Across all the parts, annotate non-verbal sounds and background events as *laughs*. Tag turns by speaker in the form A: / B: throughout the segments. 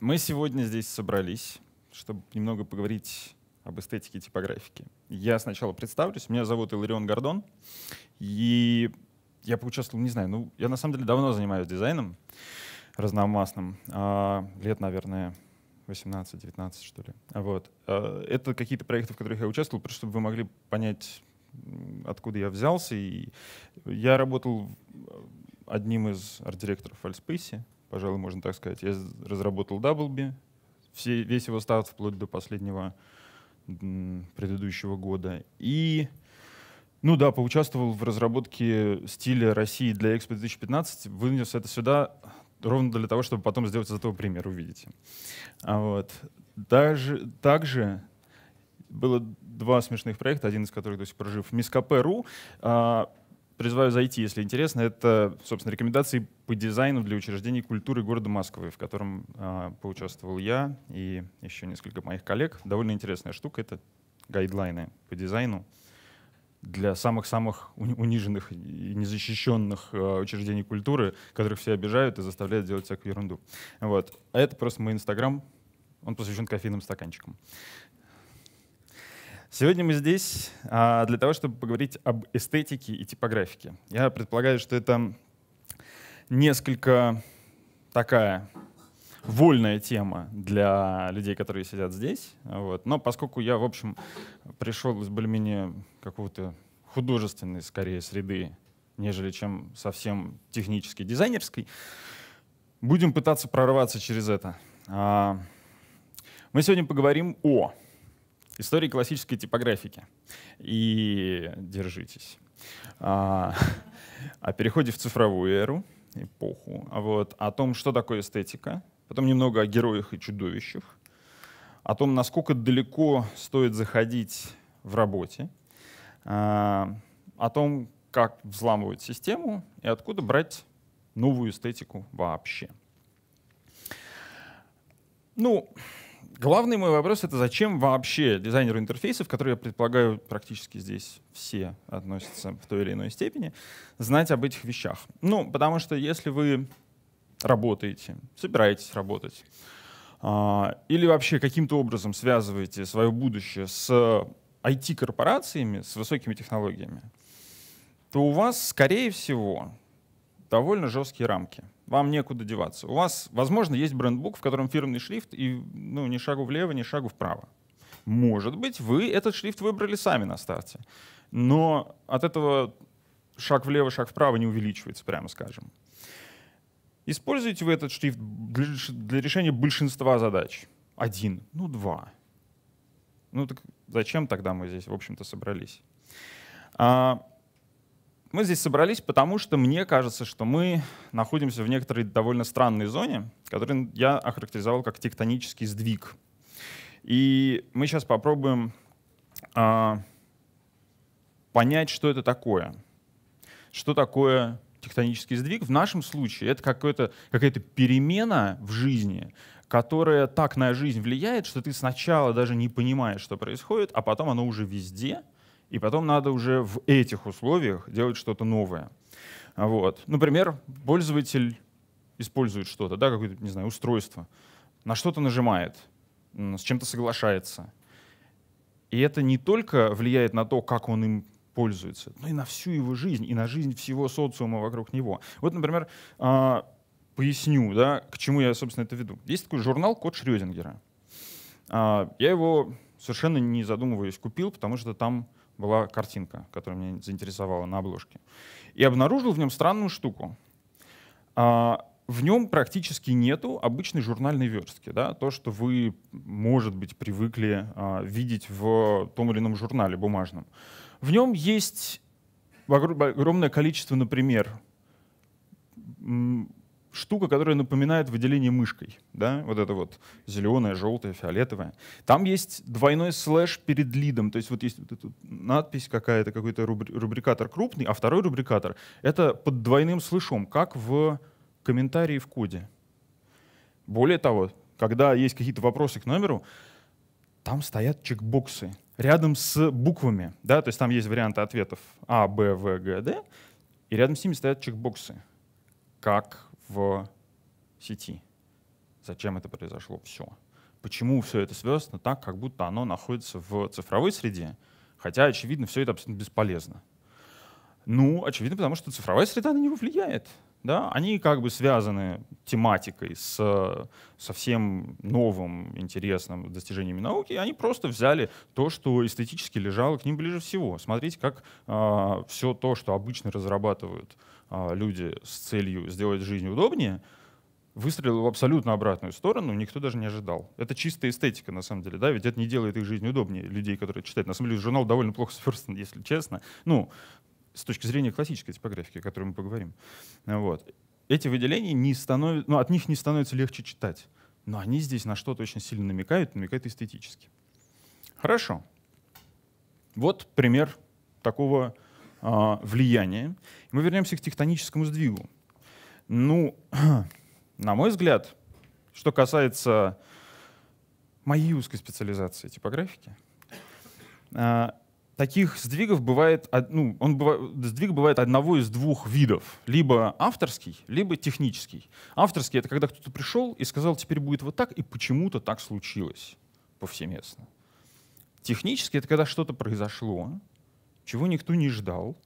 A: Мы сегодня здесь собрались, чтобы немного поговорить об эстетике типографики. Я сначала представлюсь. Меня зовут Иларион Гордон. И я поучаствовал, не знаю, ну, я на самом деле давно занимаюсь дизайном разномастным. А, лет, наверное, 18-19, что ли. А вот. А, это какие-то проекты, в которых я участвовал, просто чтобы вы могли понять, откуда я взялся. И я работал а, одним из арт-директоров в Альспейсе, пожалуй, можно так сказать. Я разработал Даблби, все, весь его старт вплоть до последнего предыдущего года. И, ну да, поучаствовал в разработке стиля России для Экспо 2015, вынес это сюда ровно для того, чтобы потом сделать из этого пример, увидите. А вот. Даже, также было два смешных проекта, один из которых до сих пор жив, Мискапе.ру. А, призываю зайти, если интересно. Это, собственно, рекомендации по дизайну для учреждений культуры города Москвы, в котором э, поучаствовал я и еще несколько моих коллег. Довольно интересная штука — это гайдлайны по дизайну для самых-самых униженных и незащищенных э, учреждений культуры, которых все обижают и заставляют делать всякую ерунду. Вот. А это просто мой Инстаграм, он посвящен кофейным стаканчикам. Сегодня мы здесь а, для того, чтобы поговорить об эстетике и типографике. Я предполагаю, что это несколько такая вольная тема для людей, которые сидят здесь. Вот. Но поскольку я, в общем, пришел из более-менее какого-то художественной, скорее, среды, нежели чем совсем технической, дизайнерской, будем пытаться прорваться через это. А, мы сегодня поговорим о Истории классической типографики. И держитесь. А, *laughs* о переходе в цифровую эру, эпоху. А вот о том, что такое эстетика. Потом немного о героях и чудовищах. О том, насколько далеко стоит заходить в работе. А, о том, как взламывать систему и откуда брать новую эстетику вообще. Ну, Главный мой вопрос — это зачем вообще дизайнеру интерфейсов, которые, я предполагаю, практически здесь все относятся в той или иной степени, знать об этих вещах? Ну, потому что если вы работаете, собираетесь работать, а, или вообще каким-то образом связываете свое будущее с IT-корпорациями, с высокими технологиями, то у вас, скорее всего, довольно жесткие рамки — вам некуда деваться. У вас, возможно, есть брендбук, в котором фирменный шрифт, и ну, ни шагу влево, ни шагу вправо. Может быть, вы этот шрифт выбрали сами на старте. Но от этого шаг влево, шаг вправо не увеличивается, прямо скажем. Используете вы этот шрифт для решения большинства задач? Один, ну два. Ну так зачем тогда мы здесь, в общем-то, собрались? А, мы здесь собрались, потому что мне кажется, что мы находимся в некоторой довольно странной зоне, которую я охарактеризовал как тектонический сдвиг. И мы сейчас попробуем а, понять, что это такое. Что такое тектонический сдвиг? В нашем случае это какая-то перемена в жизни, которая так на жизнь влияет, что ты сначала даже не понимаешь, что происходит, а потом оно уже везде — и потом надо уже в этих условиях делать что-то новое. А вот. Например, пользователь использует что-то, да, какое-то, не знаю, устройство, на что-то нажимает, с чем-то соглашается. И это не только влияет на то, как он им пользуется, но и на всю его жизнь, и на жизнь всего социума вокруг него. Вот, например, а, поясню, да, к чему я, собственно, это веду. Есть такой журнал «Код Шрёдингера». А, я его совершенно не задумываясь купил, потому что там была картинка, которая меня заинтересовала на обложке. И обнаружил в нем странную штуку. А, в нем практически нету обычной журнальной верстки. Да? То, что вы, может быть, привыкли а, видеть в том или ином журнале бумажном. В нем есть огромное количество, например, штука, которая напоминает выделение мышкой. Да? Вот это вот зеленое, желтое, фиолетовое. Там есть двойной слэш перед лидом. То есть вот есть вот эта надпись какая-то, какой-то рубрикатор крупный, а второй рубрикатор — это под двойным слышом, как в комментарии в коде. Более того, когда есть какие-то вопросы к номеру, там стоят чекбоксы рядом с буквами. Да? То есть там есть варианты ответов А, Б, В, Г, Д, и рядом с ними стоят чекбоксы. Как в сети. Зачем это произошло? Все. Почему все это связано так, как будто оно находится в цифровой среде, хотя, очевидно, все это абсолютно бесполезно? Ну, очевидно, потому что цифровая среда на него влияет. Да? Они как бы связаны тематикой с совсем новым, интересным достижениями науки. и Они просто взяли то, что эстетически лежало к ним ближе всего. Смотрите, как э, а, все то, что обычно разрабатывают а, люди с целью сделать жизнь удобнее, выстрелил в абсолютно обратную сторону, никто даже не ожидал. Это чистая эстетика, на самом деле, да, ведь это не делает их жизнь удобнее, людей, которые читают. На самом деле журнал довольно плохо *laughs* сверстан, если честно. Ну, с точки зрения классической типографики, о которой мы поговорим. Вот. Эти выделения не становятся, ну, от них не становится легче читать. Но они здесь на что-то очень сильно намекают, намекают эстетически. Хорошо. Вот пример такого а, влияние. Мы вернемся к тектоническому сдвигу. Ну, *clears throat* на мой взгляд, что касается моей узкой специализации типографики, а, таких сдвигов бывает, ну, он бывает, сдвиг бывает одного из двух видов. Либо авторский, либо технический. Авторский — это когда кто-то пришел и сказал, теперь будет вот так, и почему-то так случилось повсеместно. Технически — это когда что-то произошло, чего никто не ждал.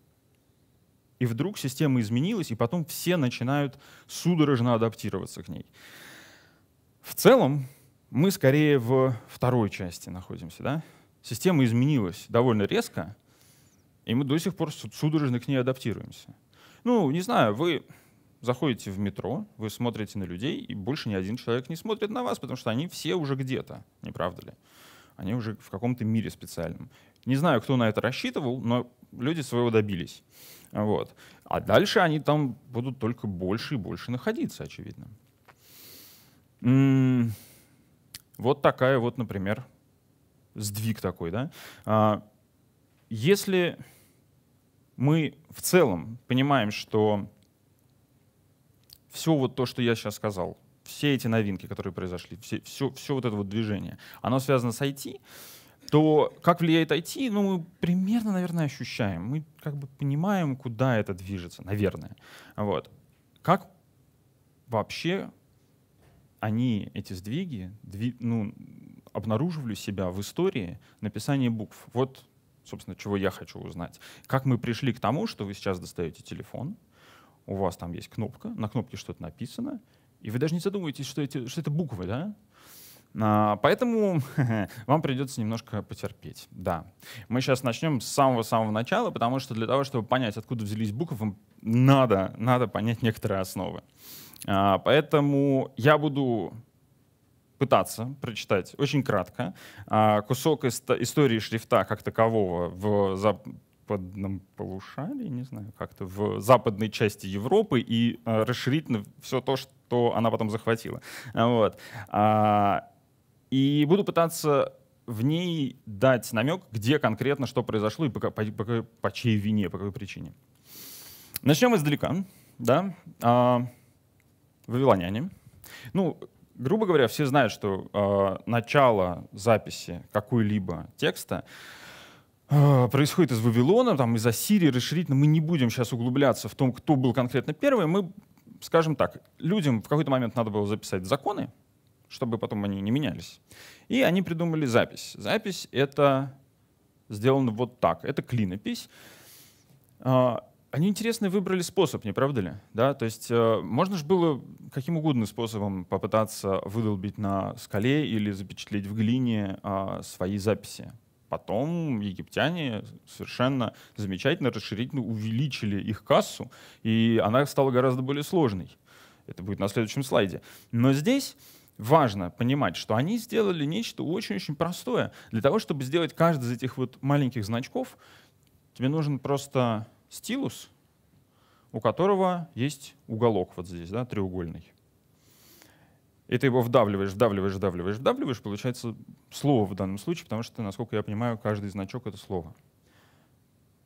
A: И вдруг система изменилась, и потом все начинают судорожно адаптироваться к ней. В целом, мы скорее в второй части находимся. Да? Система изменилась довольно резко, и мы до сих пор судорожно к ней адаптируемся. Ну, не знаю, вы заходите в метро, вы смотрите на людей, и больше ни один человек не смотрит на вас, потому что они все уже где-то, не правда ли? они уже в каком-то мире специальном. Не знаю, кто на это рассчитывал, но люди своего добились. Вот. А дальше они там будут только больше и больше находиться, очевидно. вот такая вот, например, сдвиг такой, да. А, если мы в целом понимаем, что все вот то, что я сейчас сказал, все эти новинки, которые произошли, все, все, все вот это вот движение, оно связано с IT, то как влияет IT, ну, мы примерно, наверное, ощущаем. Мы как бы понимаем, куда это движется, наверное. Вот. Как вообще они, эти сдвиги, дви, ну, обнаруживали себя в истории написания букв? Вот, собственно, чего я хочу узнать. Как мы пришли к тому, что вы сейчас достаете телефон, у вас там есть кнопка, на кнопке что-то написано — и вы даже не задумываетесь, что, эти, что это буквы, да? А, поэтому *laughs* вам придется немножко потерпеть. Да. Мы сейчас начнем с самого-самого начала, потому что для того, чтобы понять, откуда взялись буквы, вам надо, надо понять некоторые основы. А, поэтому я буду пытаться прочитать очень кратко а, кусок истории шрифта как такового в западном полушарии, не знаю, как-то в западной части Европы и э, расширительно все то, что она потом захватила. Вот. А, и буду пытаться в ней дать намек, где конкретно что произошло и по, по, по, по чьей вине, по какой причине. Начнем издалека. Да? А, вавилоняне. Ну, грубо говоря, все знают, что э, начало записи какой-либо текста а, происходит из Вавилона, там, из Ассирии, расширительно. Мы не будем сейчас углубляться в том, кто был конкретно первый. Мы, скажем так, людям в какой-то момент надо было записать законы, чтобы потом они не менялись. И они придумали запись. Запись — это сделано вот так. Это клинопись. А, они интересно выбрали способ, не правда ли? Да, то есть э, можно же было каким угодно способом попытаться выдолбить на скале или запечатлеть в глине а, свои записи. Потом египтяне совершенно замечательно, расширительно увеличили их кассу, и она стала гораздо более сложной. Это будет на следующем слайде. Но здесь важно понимать, что они сделали нечто очень-очень простое. Для того, чтобы сделать каждый из этих вот маленьких значков, тебе нужен просто стилус, у которого есть уголок вот здесь, да, треугольный. И ты его вдавливаешь, вдавливаешь, вдавливаешь, вдавливаешь, получается слово в данном случае, потому что, насколько я понимаю, каждый значок — это слово.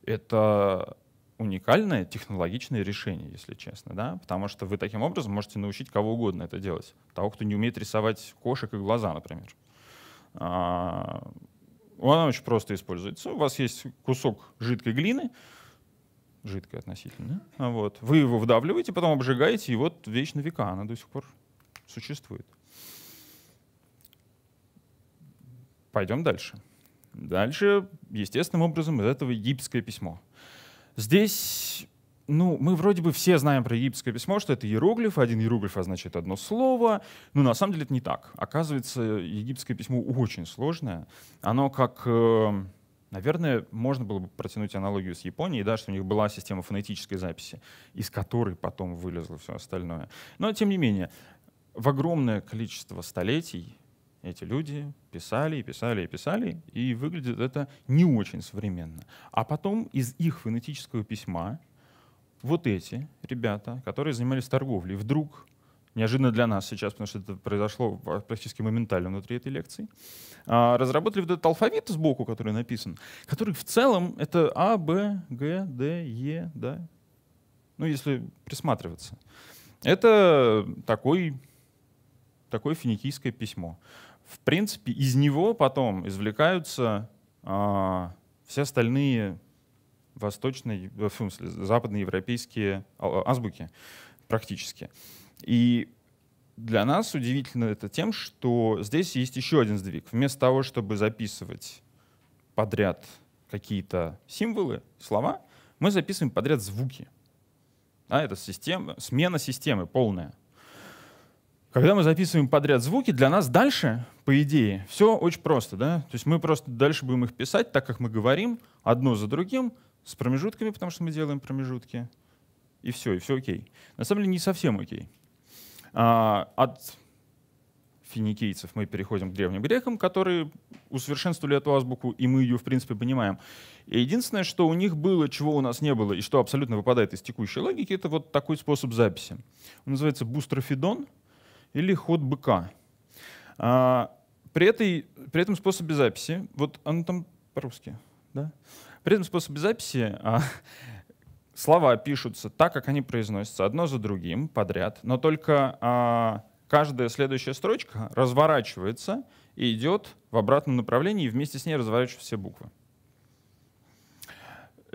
A: Это уникальное технологичное решение, если честно, да, потому что вы таким образом можете научить кого угодно это делать. Того, кто не умеет рисовать кошек и глаза, например. А, она очень просто используется. У вас есть кусок жидкой глины, жидкой относительно, вот. вы его вдавливаете, потом обжигаете, и вот вечно века она до сих пор существует. Пойдем дальше. Дальше, естественным образом, из этого египетское письмо. Здесь, ну, мы вроде бы все знаем про египетское письмо, что это иероглиф, один иероглиф означает одно слово, но на самом деле это не так. Оказывается, египетское письмо очень сложное. Оно как э, Наверное, можно было бы протянуть аналогию с Японией, да, что у них была система фонетической записи, из которой потом вылезло все остальное. Но, тем не менее, в огромное количество столетий эти люди писали и писали и писали, и выглядит это не очень современно. А потом из их фонетического письма вот эти ребята, которые занимались торговлей, вдруг, неожиданно для нас сейчас, потому что это произошло практически моментально внутри этой лекции, а, разработали вот этот алфавит сбоку, который написан, который в целом это А, Б, Г, Д, Е, да, ну если присматриваться. Это такой такое финикийское письмо. В принципе, из него потом извлекаются э, все остальные восточные, э, в смысле, западноевропейские а, азбуки практически. И для нас удивительно это тем, что здесь есть еще один сдвиг. Вместо того, чтобы записывать подряд какие-то символы, слова, мы записываем подряд звуки. А это система, смена системы полная. Когда мы записываем подряд звуки, для нас дальше, по идее, все очень просто. Да? То есть мы просто дальше будем их писать, так как мы говорим, одно за другим, с промежутками, потому что мы делаем промежутки. И все, и все окей. На самом деле не совсем окей. А, от финикийцев мы переходим к древним грекам, которые усовершенствовали эту азбуку, и мы ее, в принципе, понимаем. И единственное, что у них было, чего у нас не было, и что абсолютно выпадает из текущей логики, это вот такой способ записи. Он называется бустрофидон — или ход быка. А, при, этой, при этом способе записи, вот оно там по-русски, да? При этом способе записи а, слова пишутся так, как они произносятся, одно за другим, подряд, но только а, каждая следующая строчка разворачивается и идет в обратном направлении, и вместе с ней разворачиваются все буквы.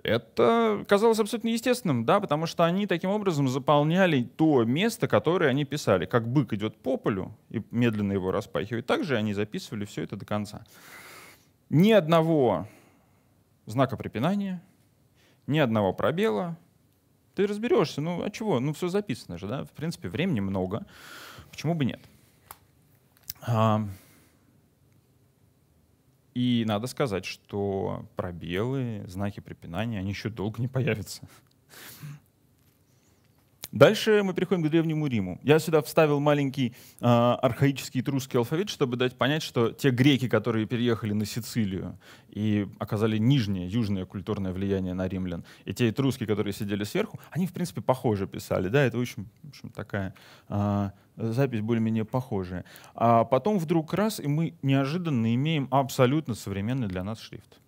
A: Это казалось абсолютно естественным, да, потому что они таким образом заполняли то место, которое они писали. Как бык идет по полю и медленно его распахивает, также они записывали все это до конца. Ни одного знака препинания, ни одного пробела. Ты разберешься, ну а чего? Ну все записано же, да? В принципе, времени много. Почему бы нет? А, и надо сказать, что пробелы, знаки препинания, они еще долго не появятся. Дальше мы переходим к Древнему Риму. Я сюда вставил маленький э, архаический этрусский алфавит, чтобы дать понять, что те греки, которые переехали на Сицилию и оказали нижнее, южное культурное влияние на римлян, и те этруски, которые сидели сверху, они, в принципе, похоже писали. Да, это очень, в общем, такая э, запись более-менее похожая. А потом вдруг раз, и мы неожиданно имеем абсолютно современный для нас шрифт.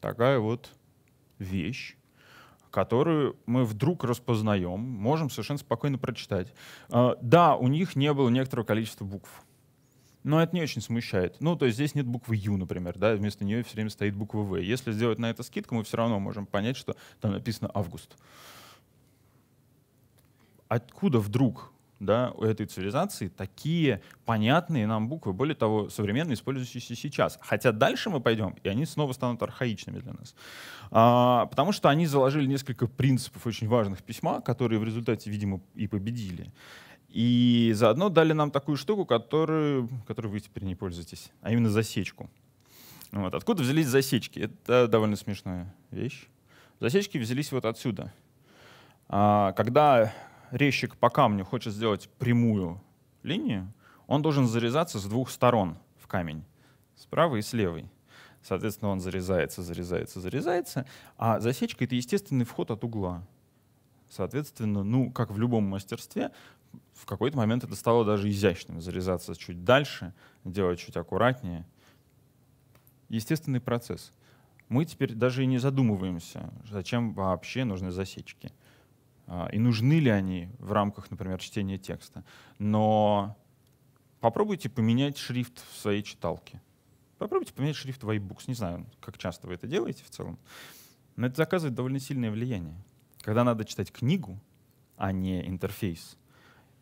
A: Такая вот вещь которую мы вдруг распознаем, можем совершенно спокойно прочитать. А, да, у них не было некоторого количества букв. Но это не очень смущает. Ну, то есть здесь нет буквы «Ю», например, да, вместо нее все время стоит буква «В». Если сделать на это скидку, мы все равно можем понять, что там написано «Август». Откуда вдруг да, у этой цивилизации такие понятные нам буквы, более того, современные, использующиеся сейчас. Хотя дальше мы пойдем, и они снова станут архаичными для нас. А, потому что они заложили несколько принципов очень важных письма, которые в результате, видимо, и победили. И заодно дали нам такую штуку, которую, которую вы теперь не пользуетесь, а именно засечку. Вот. Откуда взялись засечки? Это довольно смешная вещь. Засечки взялись вот отсюда. А, когда резчик по камню хочет сделать прямую линию, он должен зарезаться с двух сторон в камень, с правой и с левой. Соответственно, он зарезается, зарезается, зарезается, а засечка — это естественный вход от угла. Соответственно, ну, как в любом мастерстве, в какой-то момент это стало даже изящным. Зарезаться чуть дальше, делать чуть аккуратнее. Естественный процесс. Мы теперь даже и не задумываемся, зачем вообще нужны засечки. А, и нужны ли они в рамках, например, чтения текста. Но попробуйте поменять шрифт в своей читалке. Попробуйте поменять шрифт в iBooks. Не знаю, как часто вы это делаете в целом. Но это оказывает довольно сильное влияние. Когда надо читать книгу, а не интерфейс,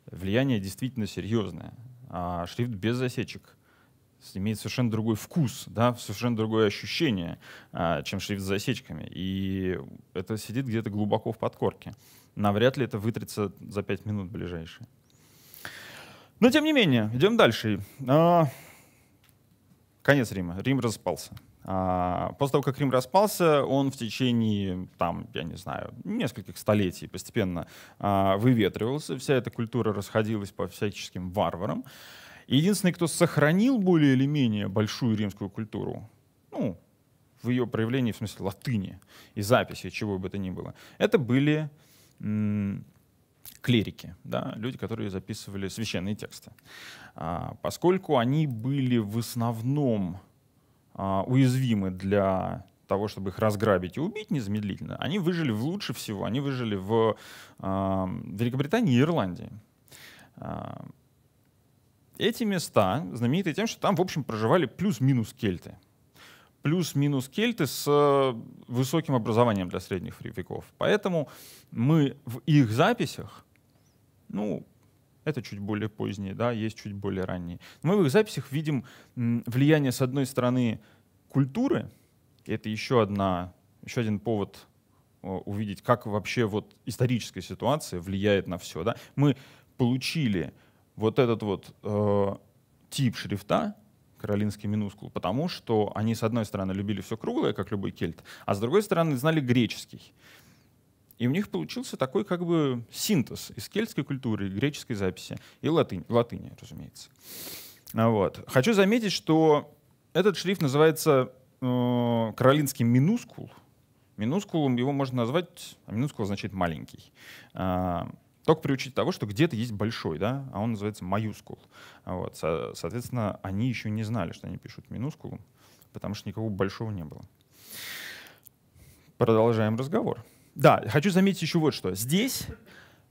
A: влияние действительно серьезное. А шрифт без засечек имеет совершенно другой вкус, да, совершенно другое ощущение, а, чем шрифт с засечками. И это сидит где-то глубоко в подкорке навряд ли это вытрется за 5 минут ближайшие. Но тем не менее, идем дальше. А, конец Рима. Рим распался. А, после того, как Рим распался, он в течение, там, я не знаю, нескольких столетий постепенно а, выветривался. Вся эта культура расходилась по всяческим варварам. Единственный, кто сохранил более или менее большую римскую культуру, ну, в ее проявлении, в смысле латыни и записи, чего бы это ни было, это были Клерики, да, люди, которые записывали священные тексты. А, поскольку они были в основном а, уязвимы для того, чтобы их разграбить и убить незамедлительно, они выжили в лучше всего, они выжили в а, Великобритании и Ирландии. А, эти места знамениты тем, что там, в общем, проживали плюс-минус кельты плюс-минус кельты с э, высоким образованием для средних веков. Поэтому мы в их записях, ну, это чуть более поздние, да, есть чуть более ранние. Мы в их записях видим влияние, с одной стороны, культуры, это еще, одна, еще один повод э, увидеть, как вообще вот историческая ситуация влияет на все. Да? Мы получили вот этот вот э, тип шрифта, каролинский минускул, потому что они, с одной стороны, любили все круглое, как любой кельт, а с другой стороны, знали греческий. И у них получился такой как бы синтез из кельтской культуры, греческой записи и латынь, латыни, разумеется. А вот. Хочу заметить, что этот шрифт называется э, каролинским минускул. Минускулом его можно назвать, а минускул означает маленький. А, только приучить того, что где-то есть большой, да, а он называется майускул. Вот, со- соответственно, они еще не знали, что они пишут минускулу, потому что никого большого не было. Продолжаем разговор. Да, хочу заметить еще вот что. Здесь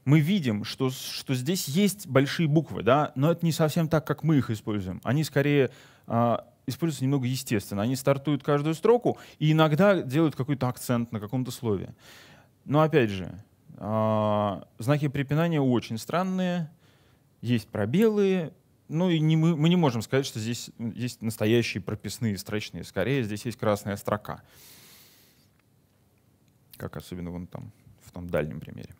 A: мы видим, что, что здесь есть большие буквы, да, но это не совсем так, как мы их используем. Они скорее э, используются немного естественно. Они стартуют каждую строку и иногда делают какой-то акцент на каком-то слове. Но опять же, а, знаки препинания очень странные, есть пробелы, ну и не мы, мы не можем сказать, что здесь есть настоящие прописные строчные. Скорее, здесь есть красная строка. Как особенно вон там, в том дальнем примере.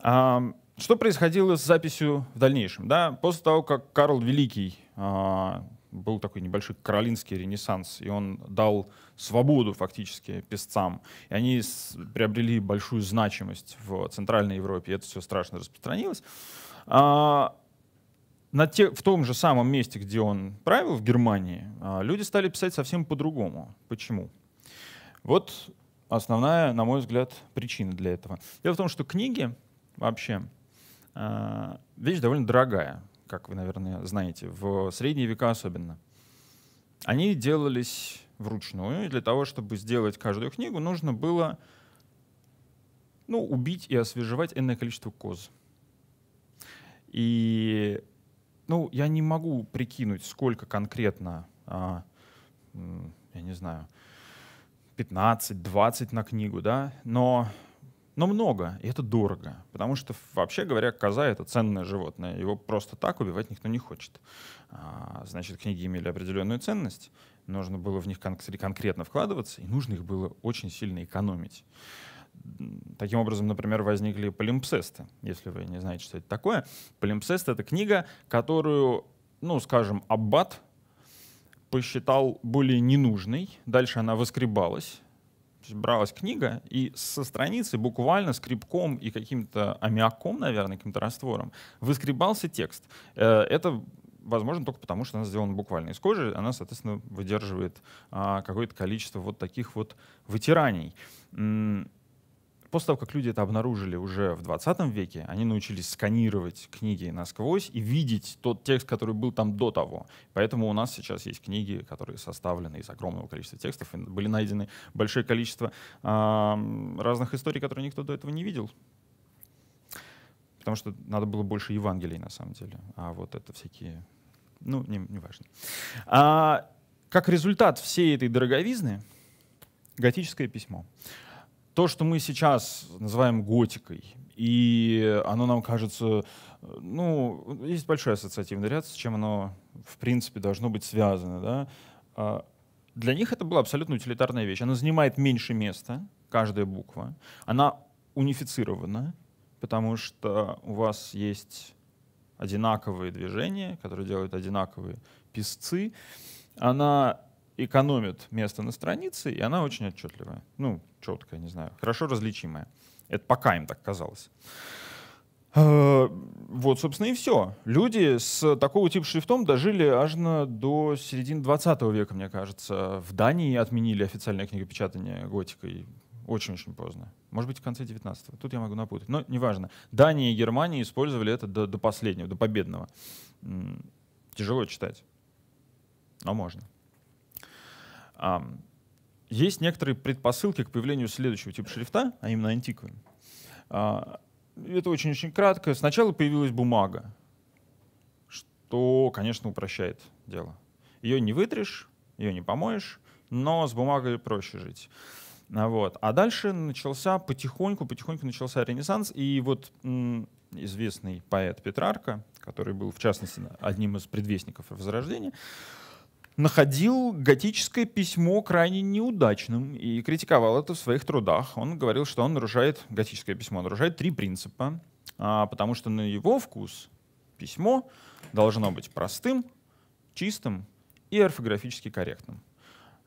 A: А, что происходило с записью в дальнейшем? Да, после того, как Карл Великий а, был такой небольшой каролинский ренессанс, и он дал свободу фактически песцам. И они приобрели большую значимость в Центральной Европе, и это все страшно распространилось. А, на те, в том же самом месте, где он правил, в Германии, а, люди стали писать совсем по-другому. Почему? Вот основная, на мой взгляд, причина для этого. Дело в том, что книги вообще а, вещь довольно дорогая как вы, наверное, знаете, в средние века особенно, они делались вручную, и для того, чтобы сделать каждую книгу, нужно было ну, убить и освежевать энное количество коз. И ну, я не могу прикинуть, сколько конкретно, а, я не знаю, 15-20 на книгу, да, но но много, и это дорого. Потому что, вообще говоря, коза — это ценное животное. Его просто так убивать никто не хочет. А, значит, книги имели определенную ценность, нужно было в них кон- конкретно вкладываться, и нужно их было очень сильно экономить. Таким образом, например, возникли полимпсесты. Если вы не знаете, что это такое, полимпсест — это книга, которую, ну, скажем, аббат посчитал более ненужной. Дальше она воскребалась есть бралась книга, и со страницы буквально скребком и каким-то аммиаком, наверное, каким-то раствором выскребался текст. Э, это возможно только потому, что она сделана буквально из кожи, она, соответственно, выдерживает а, какое-то количество вот таких вот вытираний после того, как люди это обнаружили уже в 20 веке, они научились сканировать книги насквозь и видеть тот текст, который был там до того. Поэтому у нас сейчас есть книги, которые составлены из огромного количества текстов, были найдены большое количество э, разных историй, которые никто до этого не видел. Потому что надо было больше Евангелий, на самом деле. А вот это всякие... Ну, не, не важно. А, как результат всей этой дороговизны, готическое письмо то, что мы сейчас называем готикой, и оно нам кажется, ну, есть большой ассоциативный ряд, с чем оно, в принципе, должно быть связано, да. А, для них это была абсолютно утилитарная вещь. Она занимает меньше места, каждая буква. Она унифицирована, потому что у вас есть одинаковые движения, которые делают одинаковые писцы. Она экономит место на странице, и она очень отчетливая. Ну, четкое, не знаю, хорошо различимая. Это пока им так казалось. Э, вот, собственно, и все. Люди с такого типа шрифтом дожили аж на до середины 20 века, мне кажется. В Дании отменили официальное книгопечатание готикой очень-очень поздно. Может быть, в конце 19-го. Тут я могу напутать. Но неважно. Дания и Германия использовали это до, до последнего, до победного. Тяжело читать. Но можно есть некоторые предпосылки к появлению следующего типа шрифта, а именно антиквы. А, это очень-очень кратко. Сначала появилась бумага, что, конечно, упрощает дело. Ее не вытрешь, ее не помоешь, но с бумагой проще жить. А вот. А дальше начался потихоньку, потихоньку начался Ренессанс, и вот известный поэт Петрарка, который был, в частности, одним из предвестников Возрождения, находил готическое письмо крайне неудачным и критиковал это в своих трудах. Он говорил, что он нарушает, готическое письмо нарушает три принципа, а, потому что на его вкус письмо должно быть простым, чистым и орфографически корректным.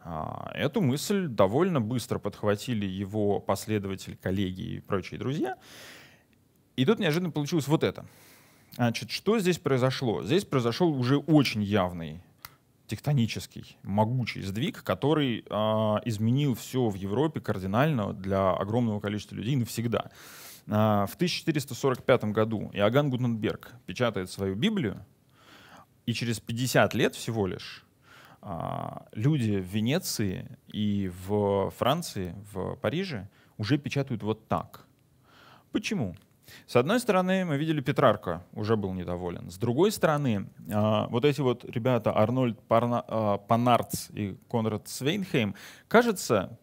A: А, эту мысль довольно быстро подхватили его последователи, коллеги и прочие друзья. И тут неожиданно получилось вот это. Значит, что здесь произошло? Здесь произошел уже очень явный тектонический, могучий сдвиг, который э, изменил все в Европе кардинально для огромного количества людей навсегда. Э, в 1445 году Иоганн Гутенберг печатает свою Библию, и через 50 лет всего лишь э, люди в Венеции и в Франции, в Париже уже печатают вот так. Почему? С одной стороны, мы видели Петрарка, уже был недоволен. С другой стороны, а, вот эти вот ребята Арнольд а, Панарц и Конрад Свейнхейм, кажется,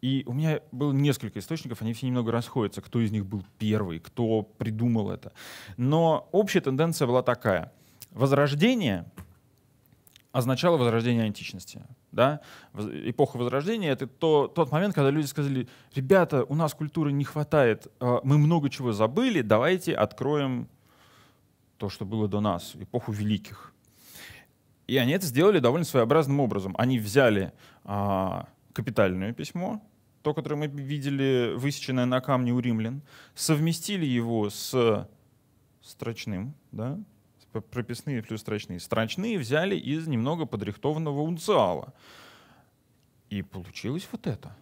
A: и у меня было несколько источников, они все немного расходятся, кто из них был первый, кто придумал это. Но общая тенденция была такая. Возрождение означало возрождение античности. Да? Эпоха Возрождения — это то, тот момент, когда люди сказали, ребята, у нас культуры не хватает, а, мы много чего забыли, давайте откроем то, что было до нас, эпоху великих. И они это сделали довольно своеобразным образом. Они взяли а, капитальное письмо, то, которое мы видели, высеченное на камне у римлян, совместили его с строчным, да, прописные плюс строчные. Строчные взяли из немного подрихтованного унциала. И получилось вот это.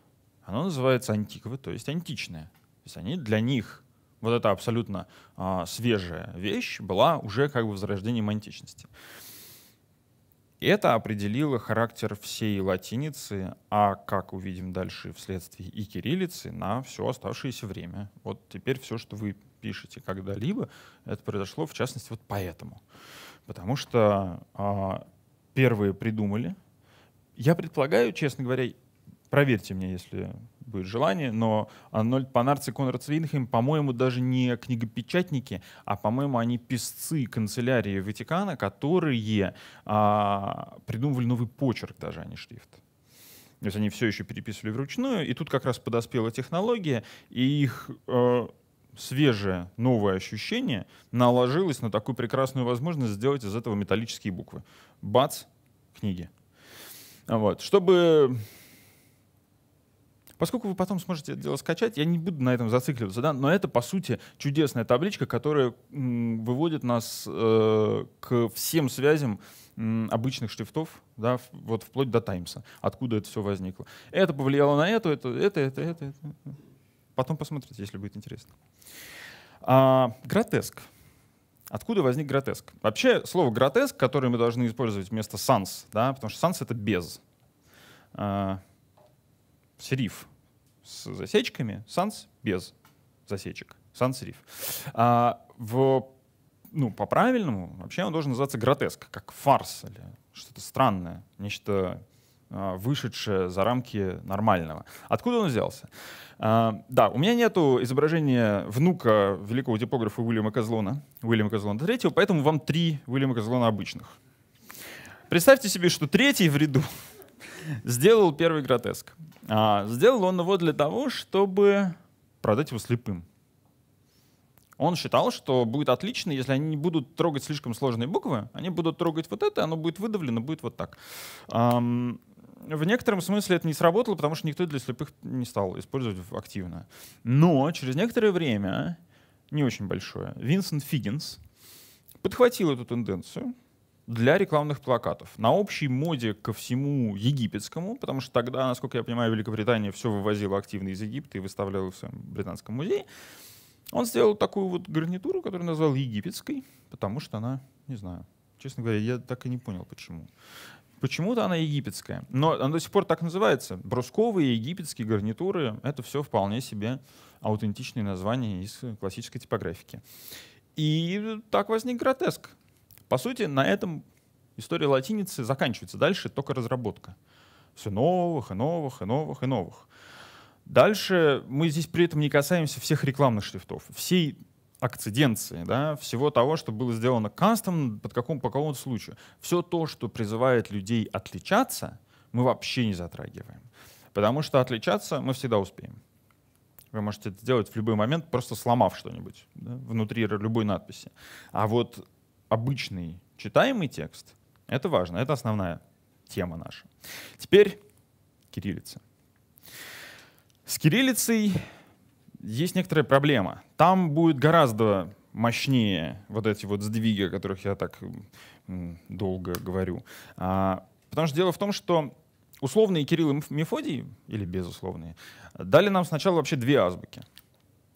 A: Оно называется антиквы, то есть античное. То есть они для них вот эта абсолютно а, свежая вещь была уже как бы возрождением античности. И это определило характер всей латиницы, а как увидим дальше вследствие и кириллицы, на все оставшееся время. Вот теперь все, что вы пишете когда-либо, это произошло в частности вот поэтому. Потому что а, первые придумали. Я предполагаю, честно говоря, проверьте мне, если будет желание, но Арнольд Панарц и Конрад Свинхем, по-моему, даже не книгопечатники, а, по-моему, они писцы канцелярии Ватикана, которые а, придумывали новый почерк даже, а не шрифт. То есть они все еще переписывали вручную, и тут как раз подоспела технология, и их э, свежее, новое ощущение наложилось на такую прекрасную возможность сделать из этого металлические буквы. Бац, книги. Вот. Чтобы Поскольку вы потом сможете это дело скачать, я не буду на этом зацикливаться, да, но это, по сути, чудесная табличка, которая выводит нас э, к всем связям обычных шрифтов, да, вот вплоть до Таймса, откуда это все возникло. Это повлияло на это, это, это, это, это. это. Потом посмотрите, если будет интересно. А, гротеск. Откуда возник гротеск? Вообще слово гротеск, которое мы должны использовать вместо sans, да, потому что sans это без. А, сериф с засечками, sans без засечек, sans сериф. А, в, ну, по-правильному вообще он должен называться гротеск, как фарс или что-то странное, нечто а, вышедшее за рамки нормального. Откуда он взялся? А, да, у меня нет изображения внука великого типографа Уильяма Козлона, Уильяма Козлона третьего, поэтому вам три Уильяма Козлона обычных. Представьте себе, что третий в ряду *laughs* сделал первый гротеск. А, сделал он его для того, чтобы продать его слепым. Он считал, что будет отлично, если они не будут трогать слишком сложные буквы, они будут трогать вот это, оно будет выдавлено, будет вот так в некотором смысле это не сработало, потому что никто для слепых не стал использовать активно. Но через некоторое время, не очень большое, Винсент Фиггинс подхватил эту тенденцию для рекламных плакатов. На общей моде ко всему египетскому, потому что тогда, насколько я понимаю, Великобритания все вывозила активно из Египта и выставляла в своем британском музее. Он сделал такую вот гарнитуру, которую назвал египетской, потому что она, не знаю, честно говоря, я так и не понял, почему. Почему-то она египетская. Но она до сих пор так называется. Брусковые египетские гарнитуры — это все вполне себе аутентичные названия из классической типографики. И так возник гротеск. По сути, на этом история латиницы заканчивается. Дальше только разработка. Все новых и новых и новых и новых. Дальше мы здесь при этом не касаемся всех рекламных шрифтов. Всей акциденции, да, всего того, что было сделано кастом под каком, по какому-то случаю. Все то, что призывает людей отличаться, мы вообще не затрагиваем. Потому что отличаться мы всегда успеем. Вы можете это сделать в любой момент, просто сломав что-нибудь да, внутри любой надписи. А вот обычный читаемый текст — это важно, это основная тема наша. Теперь кириллица. С кириллицей есть некоторая проблема. Там будет гораздо мощнее вот эти вот сдвиги, о которых я так долго говорю. А, потому что дело в том, что условные Кирилл и Мефодий, или безусловные, дали нам сначала вообще две азбуки.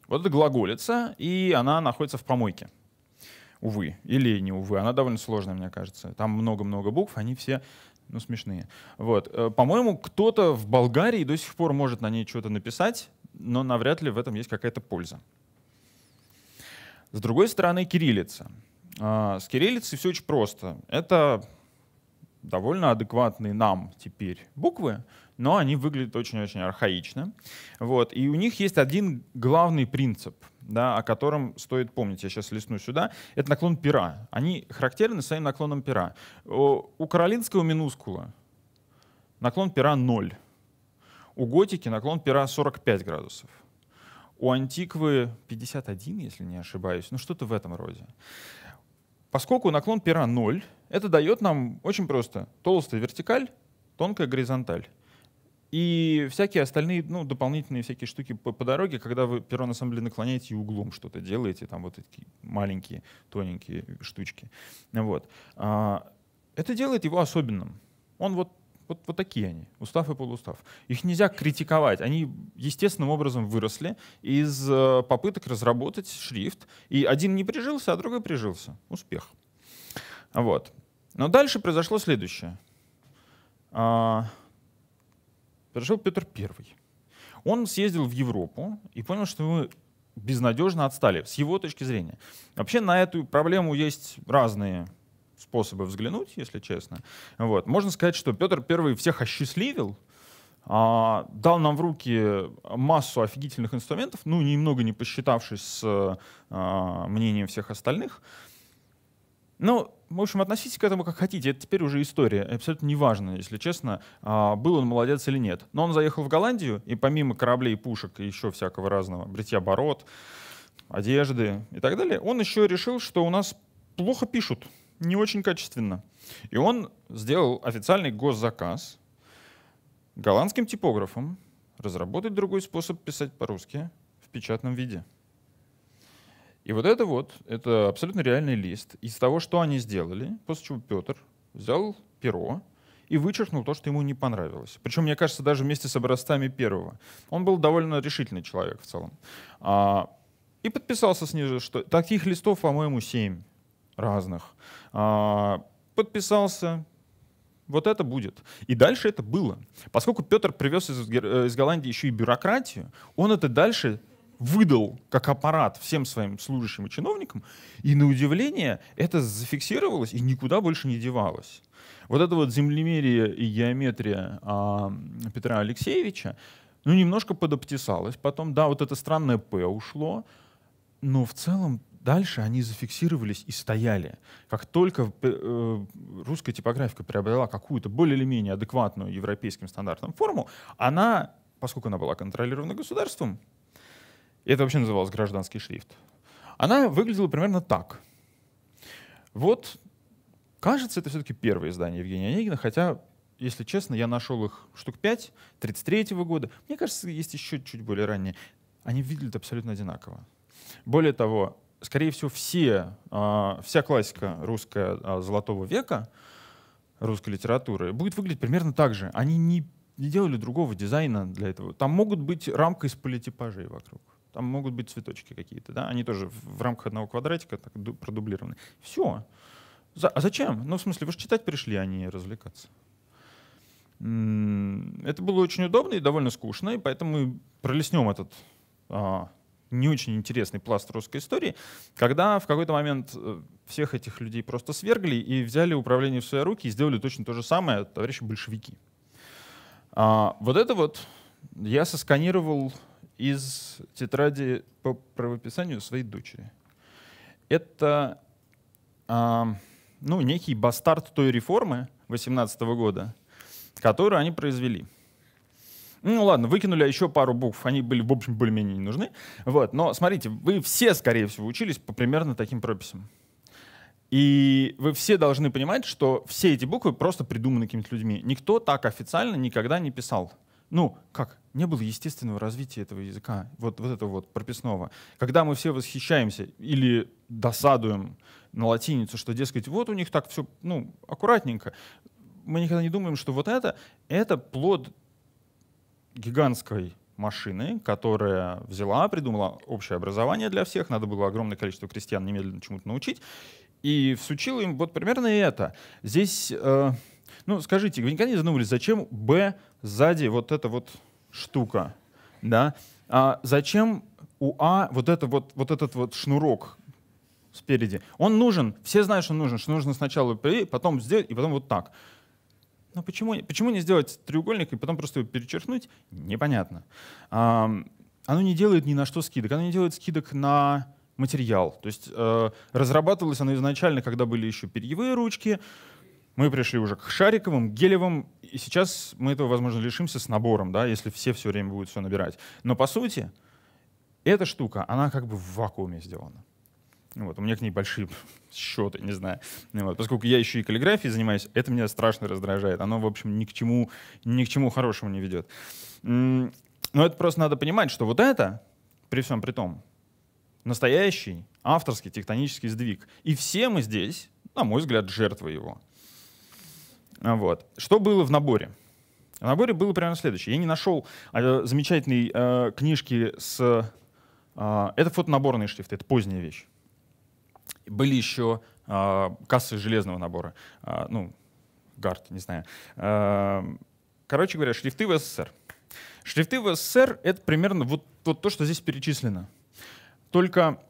A: Вот это глаголица, и она находится в помойке. Увы, или не увы, она довольно сложная, мне кажется. Там много-много букв, они все ну, смешные. Вот. Э, по-моему, кто-то в Болгарии до сих пор может на ней что-то написать, но навряд ли в этом есть какая-то польза. С другой стороны, кириллица. А, с кириллицей все очень просто. Это довольно адекватные нам теперь буквы, но они выглядят очень-очень архаично. Вот. И у них есть один главный принцип, да, о котором стоит помнить. Я сейчас листну сюда. Это наклон пера. Они характерны своим наклоном пера. У каролинского минускула наклон пера ноль. У готики наклон пера 45 градусов. У антиквы 51, если не ошибаюсь, ну что-то в этом роде. Поскольку наклон пера 0, это дает нам очень просто толстая вертикаль, тонкая горизонталь. И всякие остальные, ну, дополнительные всякие штуки по, по дороге, когда вы перо на самом деле наклоняете и углом что-то делаете, там вот эти маленькие, тоненькие штучки. Вот. А, это делает его особенным. Он вот вот, вот такие они, устав и полуустав. Их нельзя критиковать. Они естественным образом выросли из э, попыток разработать шрифт. И один не прижился, а другой прижился. Успех. Вот. Но дальше произошло следующее. А, произошел Петр Первый. Он съездил в Европу и понял, что мы безнадежно отстали, с его точки зрения. Вообще на эту проблему есть разные способы взглянуть, если честно. Вот. Можно сказать, что Петр I всех осчастливил, а, дал нам в руки массу офигительных инструментов, ну, немного не посчитавшись с а, мнением всех остальных. Ну, в общем, относитесь к этому как хотите. Это теперь уже история. Абсолютно неважно, если честно, а, был он молодец или нет. Но он заехал в Голландию, и помимо кораблей, пушек и еще всякого разного, бритья оборот, одежды и так далее, он еще решил, что у нас плохо пишут не очень качественно. И он сделал официальный госзаказ голландским типографам разработать другой способ писать по-русски в печатном виде. И вот это вот, это абсолютно реальный лист. Из того, что они сделали, после чего Петр взял перо и вычеркнул то, что ему не понравилось. Причем, мне кажется, даже вместе с образцами первого. Он был довольно решительный человек в целом. А, и подписался снизу, что таких листов, по-моему, семь разных. А, подписался, вот это будет. И дальше это было. Поскольку Петр привез из, э, из Голландии еще и бюрократию, он это дальше выдал как аппарат всем своим служащим и чиновникам, и на удивление это зафиксировалось и никуда больше не девалось. Вот это вот землемерие и геометрия а, Петра Алексеевича, ну, немножко подоптисалось потом, да, вот это странное «П» ушло, но в целом дальше они зафиксировались и стояли. Как только э, русская типографика приобрела какую-то более или менее адекватную европейским стандартам форму, она, поскольку она была контролирована государством, это вообще называлось гражданский шрифт, она выглядела примерно так. Вот, кажется, это все-таки первое издание Евгения Онегина, хотя если честно, я нашел их штук 5, 33 -го года. Мне кажется, есть еще чуть более ранние. Они выглядят абсолютно одинаково. Более того, скорее всего, все, а, вся классика русская а, золотого века, русской литературы, будет выглядеть примерно так же. Они не, не делали другого дизайна для этого. Там могут быть рамка из политипажей вокруг. Там могут быть цветочки какие-то. Да? Они тоже в рамках одного квадратика так продублированы. Все. За, а зачем? Ну, в смысле, вы же читать пришли, а не развлекаться. Это было очень удобно и довольно скучно, и поэтому мы пролеснем этот а, не очень интересный пласт русской истории, когда в какой-то момент э, всех этих людей просто свергли и взяли управление в свои руки и сделали точно то же самое, товарищи большевики. А, вот это вот я сосканировал из тетради по правописанию своей дочери. Это а, ну, некий бастард той реформы 18 года, которую они произвели — ну ладно, выкинули еще пару букв, они были, в общем, более-менее не нужны. Вот, но смотрите, вы все, скорее всего, учились по примерно таким прописям. И вы все должны понимать, что все эти буквы просто придуманы какими-то людьми. Никто так официально никогда не писал. Ну, как? Не было естественного развития этого языка, вот, вот этого вот прописного. Когда мы все восхищаемся или досадуем на латиницу, что, дескать, вот у них так все, ну, аккуратненько, мы никогда не думаем, что вот это, это плод гигантской машины, которая взяла, придумала общее образование для всех, надо было огромное количество крестьян немедленно чему-то научить, и всучила им вот примерно это. Здесь, э, ну, скажите, вы никогда не задумывались, зачем «Б» сзади вот эта вот штука, да? А зачем у «А» вот, это вот, вот этот вот шнурок спереди? Он нужен, все знают, что он нужен, что нужно сначала «при», потом сделать, и потом вот так. Но ну, почему, почему не сделать треугольник и потом просто перечеркнуть? Непонятно. Оно не делает ни на что скидок. Оно не делает скидок на материал. То есть э, разрабатывалось оно изначально, когда были еще перьевые ручки. Мы пришли уже к шариковым, гелевым, и сейчас мы этого, возможно, лишимся с набором, да, если все все время будут все набирать. Но по сути, эта штука, она как бы в вакууме сделана. Вот, у меня к ней большие *laughs* счеты, не знаю. Вот, поскольку я еще и каллиграфией занимаюсь, это меня страшно раздражает. Оно, в общем, ни к чему, ни к чему хорошему не ведет. Но это просто надо понимать, что вот это, при всем при том, настоящий авторский тектонический сдвиг. И все мы здесь, на мой взгляд, жертвы его. А вот. Что было в наборе? В наборе было примерно следующее. Я не нашел а, замечательной э, книжки с... Э, это фотонаборные шрифты, это поздняя вещь. Были еще э, кассы железного набора, э, ну, гард, не знаю. Э, короче говоря, шрифты в СССР. Шрифты в СССР — это примерно вот, вот то, что здесь перечислено. Только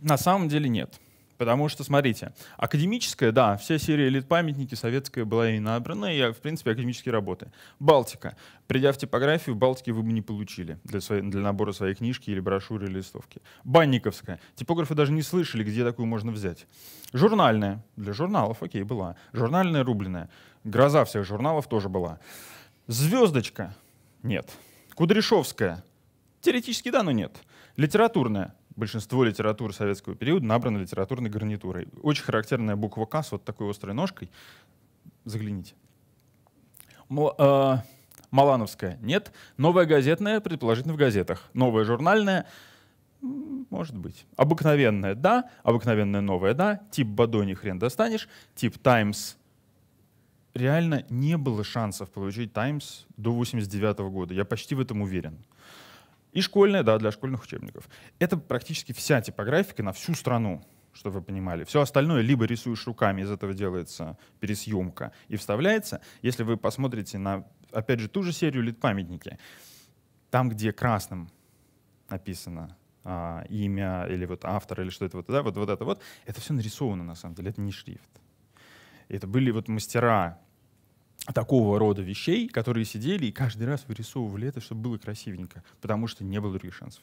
A: на самом деле нет. Потому что, смотрите, академическая, да, вся серия элит-памятники советская была и набрана, и, в принципе, академические работы. Балтика. Придя в типографию, Балтики вы бы не получили для, своей, для набора своей книжки или брошюры, или листовки. Банниковская. Типографы даже не слышали, где такую можно взять. Журнальная. Для журналов, окей, была. Журнальная рубленная. Гроза всех журналов тоже была. Звездочка. Нет. Кудряшовская. Теоретически да, но нет. Литературная большинство литературы советского периода набрано литературной гарнитурой. Очень характерная буква «К» с вот такой острой ножкой. Загляните. Мол, э, Малановская. Нет. Новая газетная, предположительно, в газетах. Новая журнальная.
B: Может
A: быть. Обыкновенная, да. Обыкновенная новая, да. Тип Бадони хрен достанешь. Тип Times. Реально не было шансов получить Times до 89 -го года. Я почти в этом уверен. И школьная, да, для школьных учебников. Это практически вся типографика на всю страну чтобы вы понимали. Все остальное либо рисуешь руками, из этого делается пересъемка и вставляется. Если вы посмотрите на, опять же, ту же серию «Литпамятники», там, где красным написано а, имя или вот автор или что-то вот, да, вот, вот это вот, это все нарисовано на самом деле, это не шрифт. Это были вот мастера такого рода вещей, которые сидели и каждый раз вырисовывали это, чтобы было красивенько, потому что не было других шансов.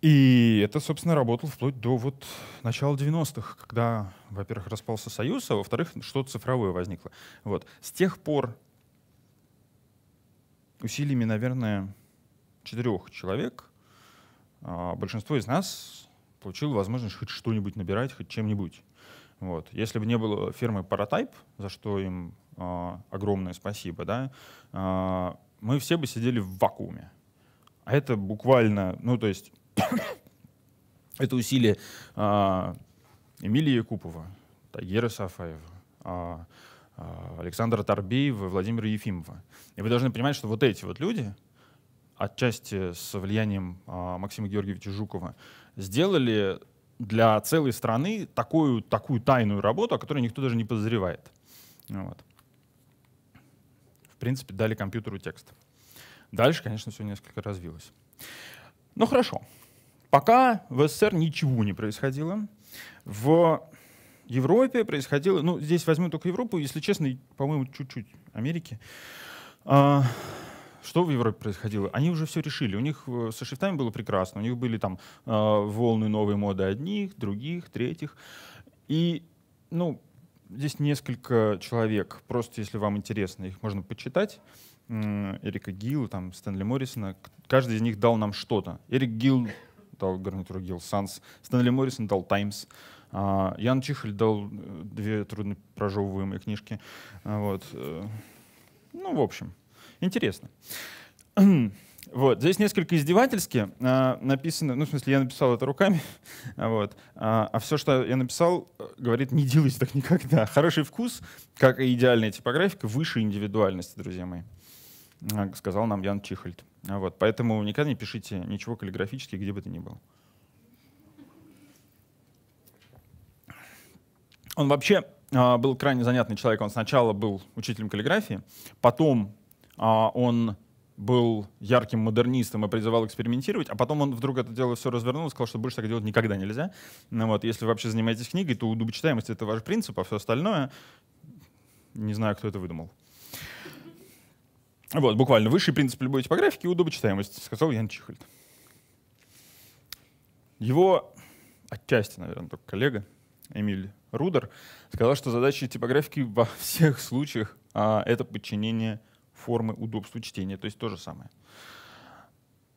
A: И это, собственно, работало вплоть до вот начала 90-х, когда, во-первых, распался Союз, а во-вторых, что-то цифровое возникло. Вот. С тех пор усилиями, наверное, четырех человек а, большинство из нас получило возможность хоть что-нибудь набирать, хоть чем-нибудь. Вот. Если бы не было фирмы Paratype, за что им а, огромное спасибо, да, а, мы все бы сидели в вакууме. А это буквально, ну то есть *coughs* это усилия а, Эмилии Якупова, Тагира Сафаева, Александра Торбеева, Владимира Ефимова. И вы должны понимать, что вот эти вот люди, отчасти с влиянием Максима Георгиевича Жукова, сделали для целой страны такую, такую тайную работу, о которой никто даже не подозревает. Вот принципе, дали компьютеру текст. Дальше, конечно, все несколько развилось. Ну хорошо. Пока в СССР ничего не происходило. В Европе происходило, ну здесь возьму только Европу, если честно, по-моему, чуть-чуть Америки. А, что в Европе происходило? Они уже все решили. У них э, со шрифтами было прекрасно. У них были там э, волны новой моды одних, других, третьих. И, ну, Здесь несколько человек, просто если вам интересно, их можно почитать. Эрика Гилл, там, Стэнли Моррисона. Каждый из них дал нам что-то. Эрик Гилл дал гарнитуру Гилл Санс, Стэнли Моррисон дал Таймс, а, Ян Чихель дал э, две трудно прожевываемые книжки. Э, вот. Э, ну, в общем, интересно. *clears throat* Вот. Здесь несколько издевательски э, написано, ну, в смысле, я написал это руками, *laughs* вот. а, а все, что я написал, говорит, не делайте так никогда. Хороший вкус, как и идеальная типографика, выше индивидуальности, друзья мои, а, сказал нам Ян Чихольд. А вот. Поэтому никогда не пишите ничего каллиграфически, где бы это ни было. Он вообще э, был крайне занятный человек. Он сначала был учителем каллиграфии, потом э, он был ярким модернистом и призывал экспериментировать, а потом он вдруг это дело все развернул и сказал, что больше так делать никогда нельзя. Ну, вот, если вы вообще занимаетесь книгой, то удобочитаемость — это ваш принцип, а все остальное — не знаю, кто это выдумал. Вот, буквально, высший принцип любой типографики — удобочитаемость, сказал Ян Чихольд. Его отчасти, наверное, только коллега Эмиль Рудер сказал, что задача типографики во всех случаях а, — это подчинение формы удобства чтения, то есть то же самое.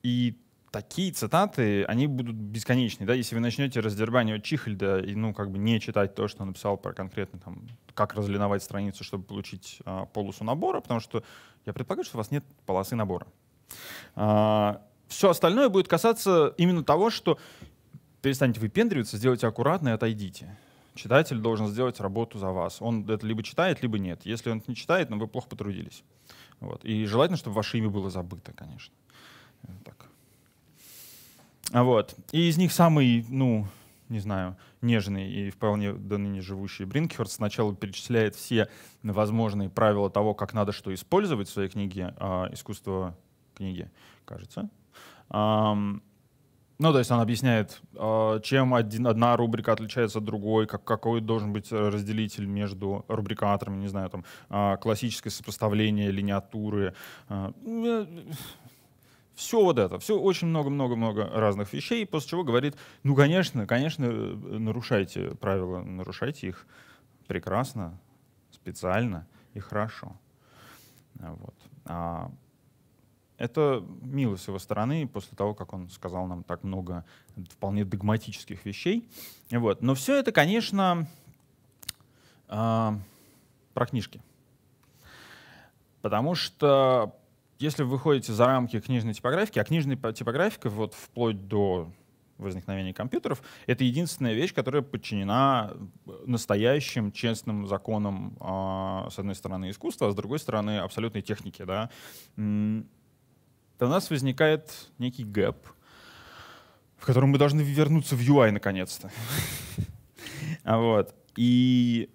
A: И такие цитаты, они будут бесконечны, да, если вы начнете раздербанивать Чихельда и, ну, как бы не читать то, что он написал про конкретно там, как разлиновать страницу, чтобы получить а, полосу набора, потому что я предполагаю, что у вас нет полосы набора. А, все остальное будет касаться именно того, что перестаньте выпендриваться, сделайте аккуратно и отойдите. Читатель должен сделать работу за вас. Он это либо читает, либо нет. Если он это не читает, но ну, вы плохо потрудились. Вот. И желательно, чтобы ваше имя было забыто, конечно. Так. А вот. И из них самый, ну, не знаю, нежный и вполне до ныне живущий Бринкхерст сначала перечисляет все возможные правила того, как надо что использовать в своей книге э, «Искусство книги», кажется. Ну, то есть он объясняет, а, чем один, одна рубрика отличается от другой, как, какой должен быть разделитель между рубрикаторами, не знаю, там, а, классическое сопоставление, линиатуры. А, э, все вот это, все очень много-много-много разных вещей, после чего говорит, ну, конечно, конечно, нарушайте правила, нарушайте их прекрасно, специально и хорошо. Вот. Это мило с его стороны, после того, как он сказал нам так много вполне догматических вещей. Вот. Но все это, конечно, э, про книжки. Потому что если вы выходите за рамки книжной типографики, а книжная типографика вот вплоть до возникновения компьютеров, это единственная вещь, которая подчинена настоящим честным законам, а, с одной стороны, искусства, а с другой стороны, абсолютной техники. Да? то у нас возникает некий гэп, в котором мы должны вернуться в UI наконец-то. *laughs* А вот. И,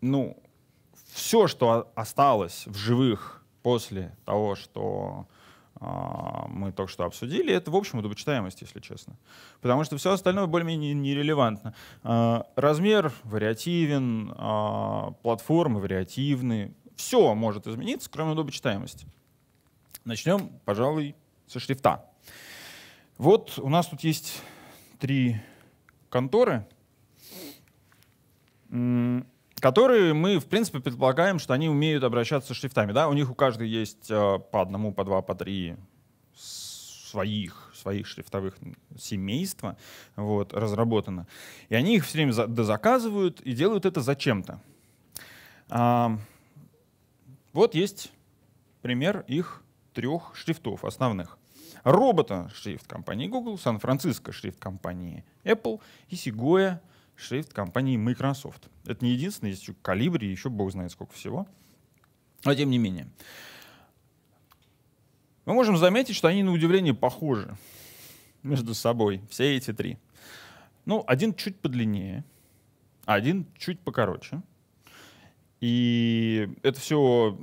A: ну, все, что осталось в живых после того, что а, мы только что обсудили, это, в общем, удобочитаемость, если честно. Потому что все остальное более-менее нерелевантно. А, размер вариативен, платформы вариативны. Все может измениться, кроме удобочитаемости. Начнем, пожалуй, со шрифта. Вот у нас тут есть три конторы, которые мы, в принципе, предполагаем, что они умеют обращаться с шрифтами. Да? У них у каждой есть э, по одному, по два, по три своих, своих шрифтовых семейства вот, разработано. И они их все время дозаказывают и делают это зачем-то. А, вот есть пример их трех шрифтов основных. Робота — шрифт компании Google, Сан-Франциско — шрифт компании Apple и Сигоя — шрифт компании Microsoft. Это не единственное, есть еще Калибри, еще бог знает сколько всего. Но тем не менее. Мы можем заметить, что они на удивление похожи между собой, все эти три. Ну, один чуть подлиннее, один чуть покороче. И это все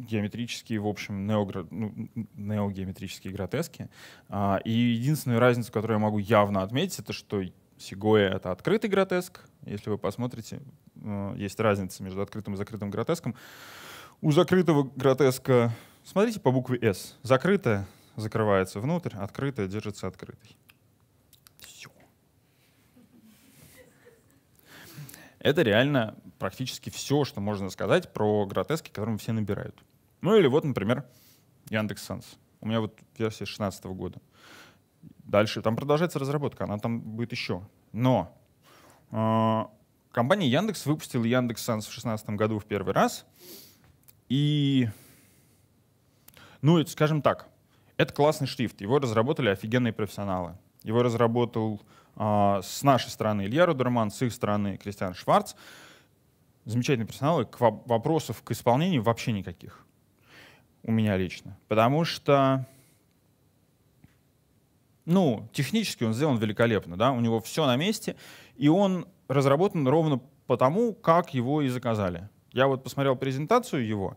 A: геометрические, в общем, ну, неогеометрические гротески. А, и единственную разницу, которую я могу явно отметить, это что Сигоя — это открытый гротеск. Если вы посмотрите, э, есть разница между открытым и закрытым гротеском. У закрытого гротеска, смотрите по букве «С». Закрытая закрывается внутрь, открытая держится открытой. Это реально практически все, что можно сказать про гротески, которым все набирают. Ну или вот, например, Яндекс Санс. У меня вот версия 2016 года. Дальше там продолжается разработка, она там будет еще. Но э, компания Яндекс выпустила Яндекс Санс в 2016 году в первый раз. И, ну, это, скажем так, это классный шрифт. Его разработали офигенные профессионалы. Его разработал э, с нашей стороны Илья Рудерман, с их стороны Кристиан Шварц. Замечательный персонал, и к вопросов к исполнению вообще никаких у меня лично. Потому что, ну, технически он сделан великолепно, да, у него все на месте, и он разработан ровно потому, как его и заказали. Я вот посмотрел презентацию его,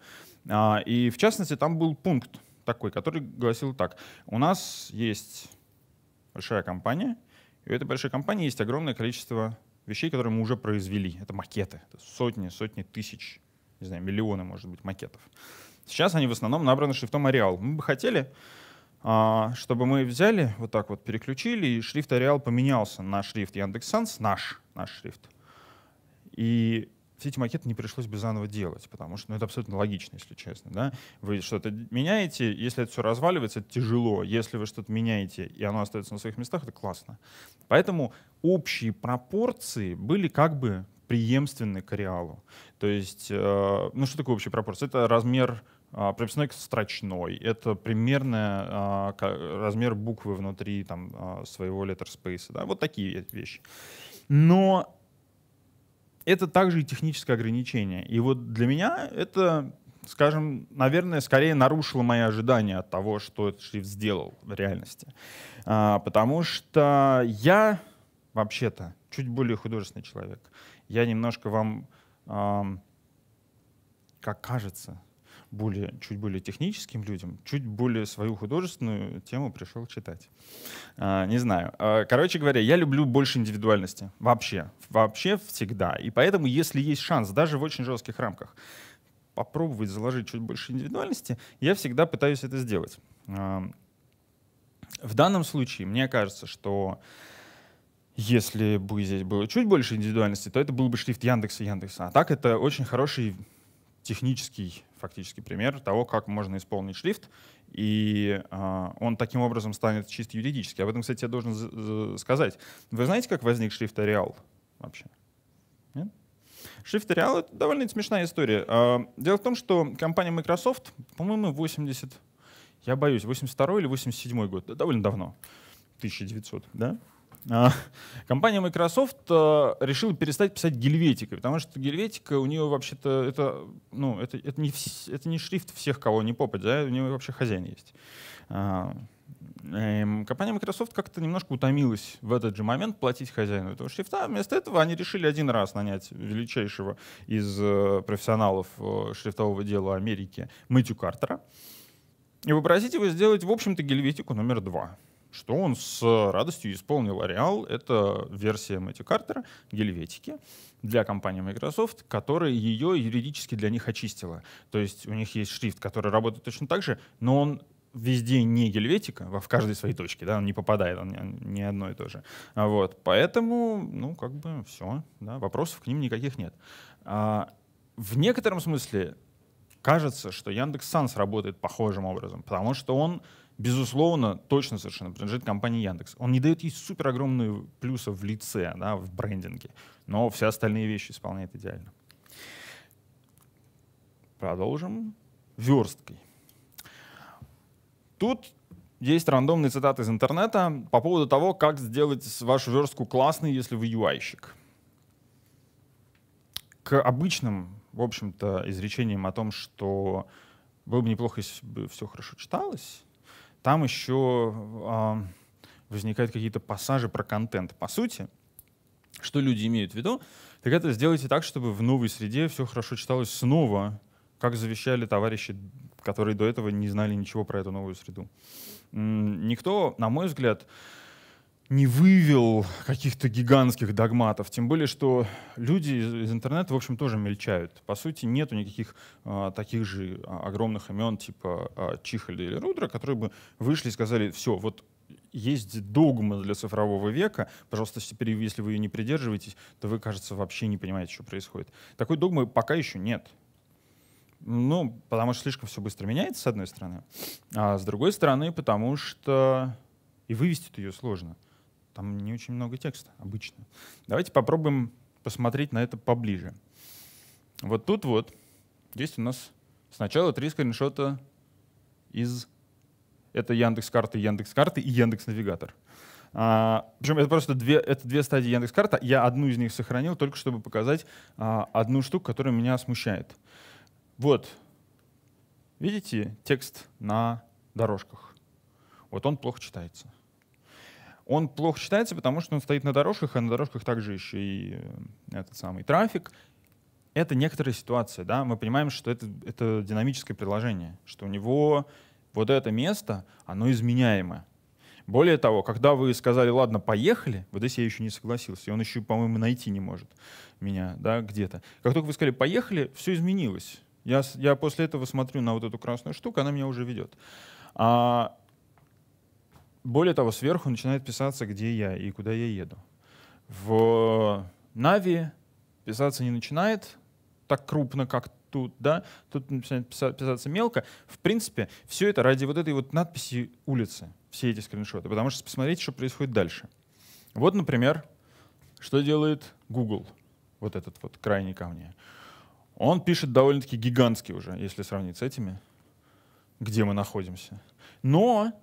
A: а, и в частности там был пункт такой, который гласил так. У нас есть большая компания, и у этой большой компании есть огромное количество вещей, которые мы уже произвели. Это макеты, это сотни, сотни тысяч, не знаю, миллионы, может быть, макетов. Сейчас они в основном набраны шрифтом Arial. Мы бы хотели, а, чтобы мы взяли, вот так вот переключили, и шрифт Arial поменялся на шрифт Яндекс.Санс, наш, наш шрифт. И все эти макеты не пришлось бы заново делать, потому что ну, это абсолютно логично, если честно. Да? Вы что-то меняете, если это все разваливается, это тяжело. Если вы что-то меняете, и оно остается на своих местах, это классно. Поэтому общие пропорции были как бы преемственны к реалу. То есть, э, ну что такое общие пропорции? Это размер э, прописной строчной, это примерно э, размер буквы внутри там, э, своего letter space, Да? Вот такие вещи. Но это также и техническое ограничение. И вот для меня это, скажем, наверное, скорее нарушило мои ожидания от того, что этот шрифт сделал в реальности. А, потому что я вообще-то чуть более художественный человек. Я немножко вам, эм, как кажется, более, чуть более техническим людям, чуть более свою художественную тему пришел читать. А, не знаю. А, короче говоря, я люблю больше индивидуальности. Вообще. Вообще всегда. И поэтому, если есть шанс, даже в очень жестких рамках, попробовать заложить чуть больше индивидуальности, я всегда пытаюсь это сделать. А, в данном случае, мне кажется, что если бы здесь было чуть больше индивидуальности, то это был бы шрифт Яндекса Яндекса. А так это очень хороший технический фактически пример того, как можно исполнить шрифт, и э, он таким образом станет чисто юридически. Об этом, кстати, я должен сказать. Вы знаете, как возник шрифт Ареал вообще? Нет? Шрифт Ареал — это довольно смешная история. Э, дело в том, что компания Microsoft, по-моему, 80, я боюсь, 82 или 87 год, довольно давно, 1900, да? А, компания Microsoft э, решила перестать писать гельветика, потому что гельветика у нее вообще-то это, ну, это, это, не, это не шрифт всех, кого не попадь, да? у нее вообще хозяин есть. А, эм, компания Microsoft как-то немножко утомилась в этот же момент платить хозяину этого шрифта. А вместо этого они решили один раз нанять величайшего из э, профессионалов э, шрифтового дела Америки Мэтью Картера и попросить его сделать, в общем-то, гельветику номер два — что он с радостью исполнил Ареал. Это версия Мэтью Картера, Гельветики для компании Microsoft, которая ее юридически для них очистила. То есть у них есть шрифт, который работает точно так же, но он везде не гельветика, в каждой своей точке, да, он не попадает, он не, одно и то же. А вот, поэтому, ну, как бы все, да, вопросов к ним никаких нет. А, в некотором смысле кажется, что Яндекс Санс работает похожим образом, потому что он безусловно, точно совершенно принадлежит компании Яндекс. Он не дает ей супер огромные плюсы в лице, да, в брендинге, но все остальные вещи исполняет идеально. Продолжим. Версткой. Тут есть рандомные цитаты из интернета по поводу того, как сделать вашу верстку классной, если вы UI-щик. К обычным, в общем-то, изречениям о том, что было бы неплохо, если бы все хорошо читалось, там еще э, а, возникают какие-то пассажи про контент. По сути, что люди имеют в виду, так это сделайте так, чтобы в новой среде все хорошо читалось снова, как завещали товарищи, которые до этого не знали ничего про эту новую среду. Никто, на мой взгляд, не вывел каких-то гигантских догматов, тем более, что люди из, из интернета, в общем, тоже мельчают. По сути, нету никаких а, таких же а, огромных имен типа а, Чихальда или Рудра, которые бы вышли и сказали, все, вот есть догма для цифрового века. Пожалуйста, теперь, если вы ее не придерживаетесь, то вы, кажется, вообще не понимаете, что происходит. Такой догмы пока еще нет. Ну, потому что слишком все быстро меняется, с одной стороны. А с другой стороны, потому что и вывести ее сложно. Там не очень много текста обычно. Давайте попробуем посмотреть на это поближе. Вот тут вот есть у нас сначала три скриншота из... Это Яндекс карты, Яндекс карты и Яндекс навигатор. А, причем это просто две, это две стадии Яндекс карта. Я одну из них сохранил только чтобы показать а, одну штуку, которая меня смущает. Вот, видите текст на дорожках. Вот он плохо читается он плохо считается, потому что он стоит на дорожках, а на дорожках также еще и э, этот самый трафик. Это некоторая ситуация, да, мы понимаем, что это, это динамическое предложение, что у него вот это место, оно изменяемое. Более того, когда вы сказали, ладно, поехали, вот здесь я еще не согласился, и он еще, по-моему, найти не может меня, да, где-то. Как только вы сказали, поехали, все изменилось. Я, я после этого смотрю на вот эту красную штуку, она меня уже ведет. А, более того, сверху начинает писаться, где я и куда я еду. В Нави писаться не начинает так крупно, как тут, да, тут начинает писаться мелко. В принципе, все это ради вот этой вот надписи улицы, все эти скриншоты, потому что посмотрите, что происходит дальше. Вот, например, что делает Google, вот этот вот крайний камни. Он пишет довольно-таки гигантский уже, если сравнить с этими, где мы находимся. Но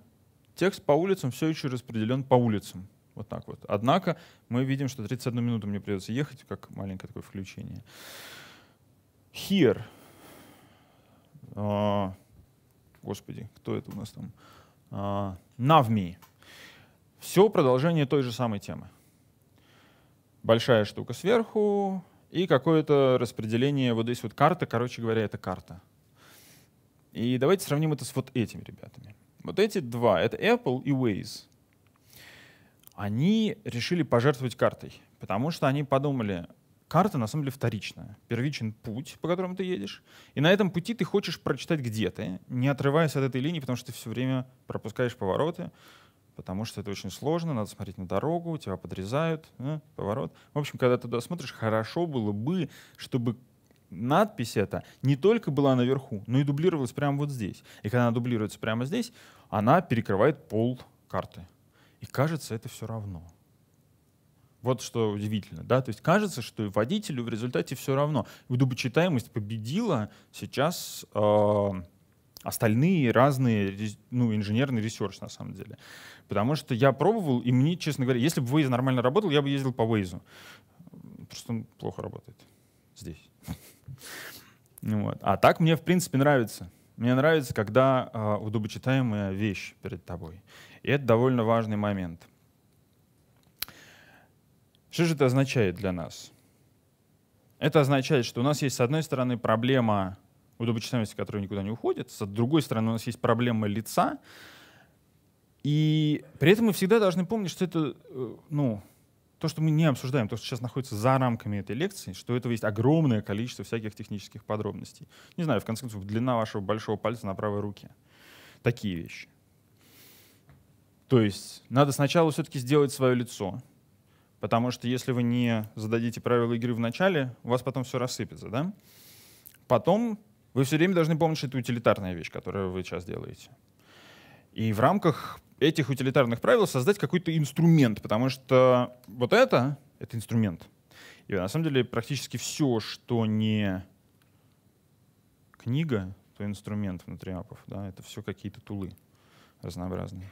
A: Текст по улицам все еще распределен по улицам. Вот так вот. Однако мы видим, что 31 минуту мне придется ехать, как маленькое такое включение. Here. Uh, господи, кто это у нас там? Uh, me. Все продолжение той же самой темы. Большая штука сверху и какое-то распределение. Вот здесь вот карта, короче говоря, это карта. И давайте сравним это с вот этими ребятами. Вот эти два, это Apple и Waze, они решили пожертвовать картой, потому что они подумали, карта на самом деле вторичная. Первичен путь, по которому ты едешь, и на этом пути ты хочешь прочитать где ты, не отрываясь от этой линии, потому что ты все время пропускаешь повороты, потому что это очень сложно, надо смотреть на дорогу, тебя подрезают, э, поворот. В общем, когда ты туда смотришь, хорошо было бы, чтобы надпись эта не только была наверху, но и дублировалась прямо вот здесь. И когда она дублируется прямо здесь, она перекрывает пол карты. И кажется, это все равно. Вот что удивительно, да, то есть кажется, что водителю в результате все равно. Удобочитаемость победила сейчас э, остальные разные, ну, инженерный ресерч на самом деле. Потому что я пробовал, и мне, честно говоря, если бы Waze нормально работал, я бы ездил по Waze. Просто он плохо работает здесь. *laughs* Ну вот. А так мне, в принципе, нравится. Мне нравится, когда э, а, удобочитаемая вещь перед тобой. И это довольно важный момент. Что же это означает для нас? Это означает, что у нас есть, с одной стороны, проблема удобочитаемости, которая никуда не уходит, с другой стороны, у нас есть проблема лица, и при этом мы всегда должны помнить, что это э, ну, то, что мы не обсуждаем, то, что сейчас находится за рамками этой лекции, что у этого есть огромное количество всяких технических подробностей. Не знаю, в конце концов, длина вашего большого пальца на правой руке. Такие вещи. То есть надо сначала все-таки сделать свое лицо, потому что если вы не зададите правила игры в начале, у вас потом все рассыпется, да? Потом вы все время должны помнить, что это утилитарная вещь, которую вы сейчас делаете. И в рамках этих утилитарных правил создать какой-то инструмент, потому что вот это — это инструмент. И на самом деле практически все, что не книга, то инструмент внутри апов. Да? Это все какие-то тулы разнообразные.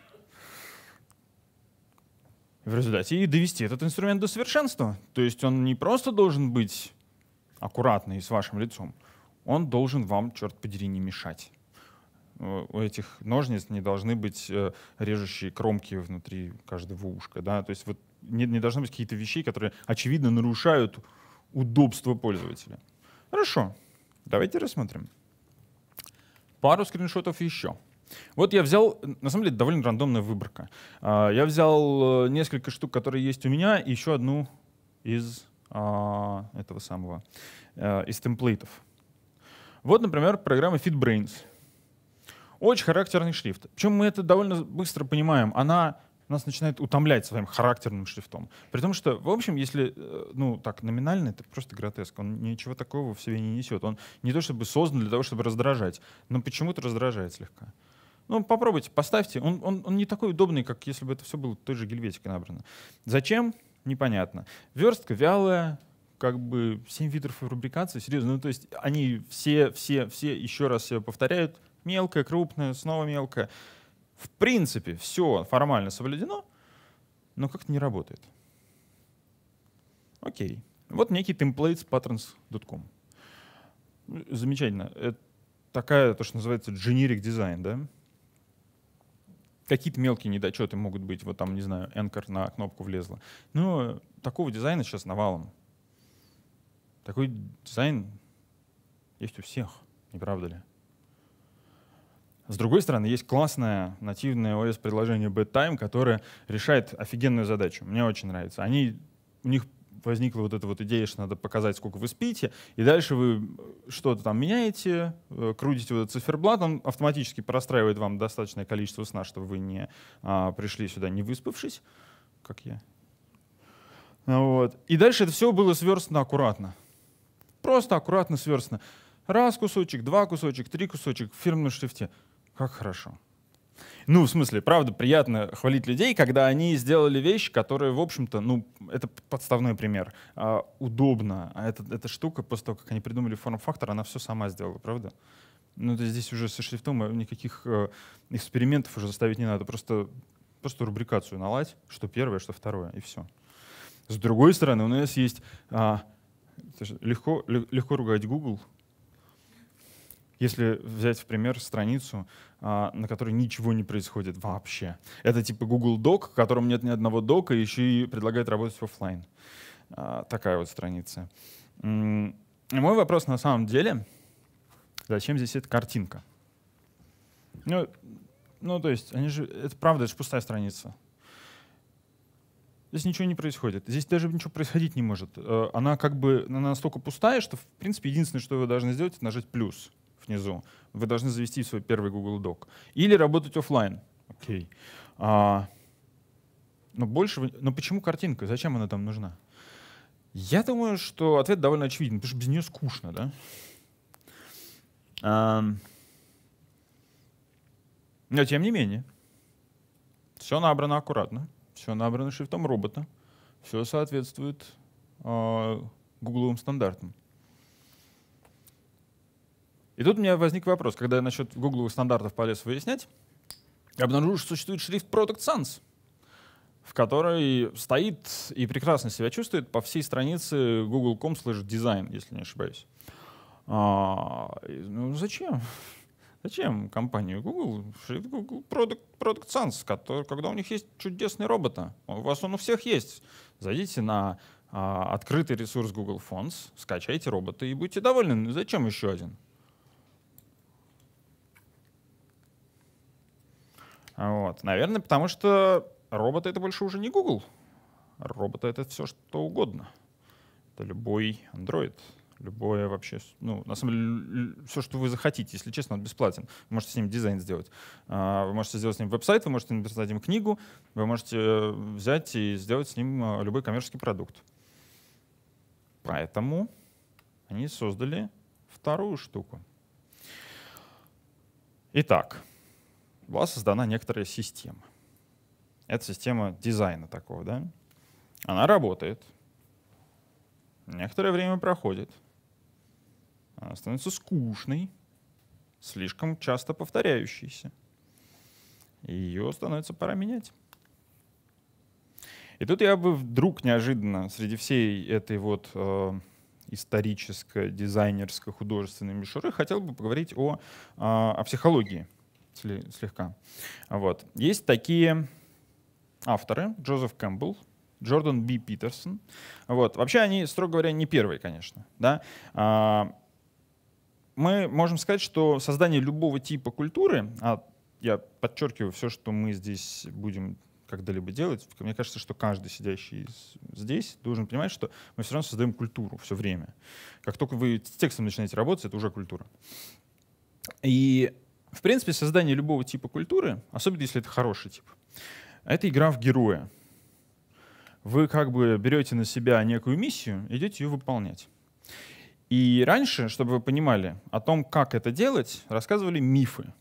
A: В результате и довести этот инструмент до совершенства. То есть он не просто должен быть аккуратный с вашим лицом, он должен вам, черт подери, не мешать. Э, у этих ножниц не должны быть э, режущие кромки внутри каждого ушка, да, то есть вот не, не должны быть какие-то вещи, которые, очевидно, нарушают удобство пользователя. Хорошо, давайте рассмотрим. Пару скриншотов еще. Вот я взял, на самом деле, довольно рандомная выборка. А, я взял э, несколько штук, которые есть у меня, и еще одну из а, этого самого, из темплейтов. Вот, например, программа FitBrains — очень характерный шрифт. Причем мы это довольно быстро понимаем. Она нас начинает утомлять своим характерным шрифтом. При том, что, в общем, если, э, ну, так, номинально, это просто гротеск. Он ничего такого в себе не несет. Он не то чтобы создан для того, чтобы раздражать, но почему-то раздражает слегка. Ну, попробуйте, поставьте. Он, он, он не такой удобный, как если бы это все было той же гельветикой набрано. Зачем? Непонятно. Верстка вялая, как бы 7 видов фабрикации, серьезно, ну то есть они все, все, все еще раз себя повторяют, Мелкое, крупное, снова мелкое. В принципе, все формально соблюдено, но как-то не работает. Окей. Вот некий templates.patterns.com. Замечательно. Это такая, то, что называется, generic дизайн, да? Какие-то мелкие недочеты могут быть. Вот там, не знаю, anchor на кнопку влезла. Но такого дизайна сейчас навалом. Такой дизайн есть у всех, не правда ли? С другой стороны, есть классное нативное OS-приложение BedTime, которое решает офигенную задачу. Мне очень нравится. Они, у них возникла вот эта вот идея, что надо показать, сколько вы спите, и дальше вы э, что-то там меняете, э, крутите вот этот циферблат, он автоматически простраивает вам достаточное количество сна, чтобы вы не а, пришли сюда не выспавшись, как я. А, вот. И дальше это все было сверстано аккуратно. Просто аккуратно сверстано. Раз кусочек, два кусочек, три кусочек в фирменном шрифте. Как хорошо. Ну, в смысле, правда, приятно хвалить людей, когда они сделали вещи, которые, в общем-то, ну, это подставной пример. А, удобно. А эта, эта штука, после того, как они придумали форм-фактор, она все сама сделала, правда? Ну, то здесь уже со шрифтом э, никаких э, экспериментов уже заставить не надо. Просто, просто рубрикацию наладь, что первое, что второе, и все. С другой стороны, у нас есть... А, легко, легко ругать Google, если взять в пример страницу, а, на которой ничего не происходит вообще. Это типа Google Doc, в котором нет ни одного дока, и еще и предлагает работать в офлайн. А, такая вот страница. Мой вопрос на самом деле, зачем здесь эта картинка? Ну, ну то есть, они же, это правда, это же пустая страница. Здесь ничего не происходит. Здесь даже ничего происходить не может. Э, она как бы она настолько пустая, что, в принципе, единственное, что вы должны сделать, это нажать плюс внизу. Вы должны завести свой первый Google Doc. Или работать офлайн. Окей. А, но больше... Но почему картинка? Зачем она там нужна? Я думаю, что ответ довольно очевиден, потому что без нее скучно, да? А, но тем не менее, все набрано аккуратно, все набрано шрифтом робота, все соответствует э, гугловым стандартам. И тут у меня возник вопрос, когда я насчет гугловых стандартов полез выяснять, обнаружил, что существует шрифт Product Sans, в которой стоит и прекрасно себя чувствует по всей странице google.com slash design, если не ошибаюсь. А, ну зачем? *laughs* Зачем компанию Google? Шрифт Google Product, Product Sans, который, когда у них есть чудесный робота. У вас он у всех есть. Зайдите на а, открытый ресурс Google Fonts, скачайте робота и будете довольны. Зачем еще один? Вот. Наверное, потому что роботы — это больше уже не Google. Роботы — это все что угодно. Это любой Android, любое вообще, ну, на самом деле, все, что вы захотите, если честно, он бесплатен. Вы можете с ним дизайн сделать. А, вы можете сделать с ним веб-сайт, вы можете написать им книгу, вы можете э, взять и сделать с ним э, любой коммерческий продукт. Поэтому они создали вторую штуку. Итак, была создана некоторая система. Это система дизайна такого, да? Она работает. Некоторое время проходит. Она становится скучной, слишком часто повторяющейся. И ее становится пора менять. И тут я бы вдруг неожиданно среди всей этой вот э, исторической, дизайнерской, художественной мишуры хотел бы поговорить о, э, о психологии слегка. Вот. Есть такие авторы, Джозеф Кэмпбелл, Джордан Би Питерсон. Вот. Вообще они, строго говоря, не первые, конечно. Да? А, мы можем сказать, что создание любого типа культуры, а я подчеркиваю все, что мы здесь будем когда-либо делать, мне кажется, что каждый сидящий здесь должен понимать, что мы все равно создаем культуру все время. Как только вы с текстом начинаете работать, это уже культура. И в принципе, создание любого типа культуры, особенно если это хороший тип, это игра в героя. Вы как бы берете на себя некую миссию, идете ее выполнять. И раньше, чтобы вы понимали, о том, как это делать, рассказывали мифы.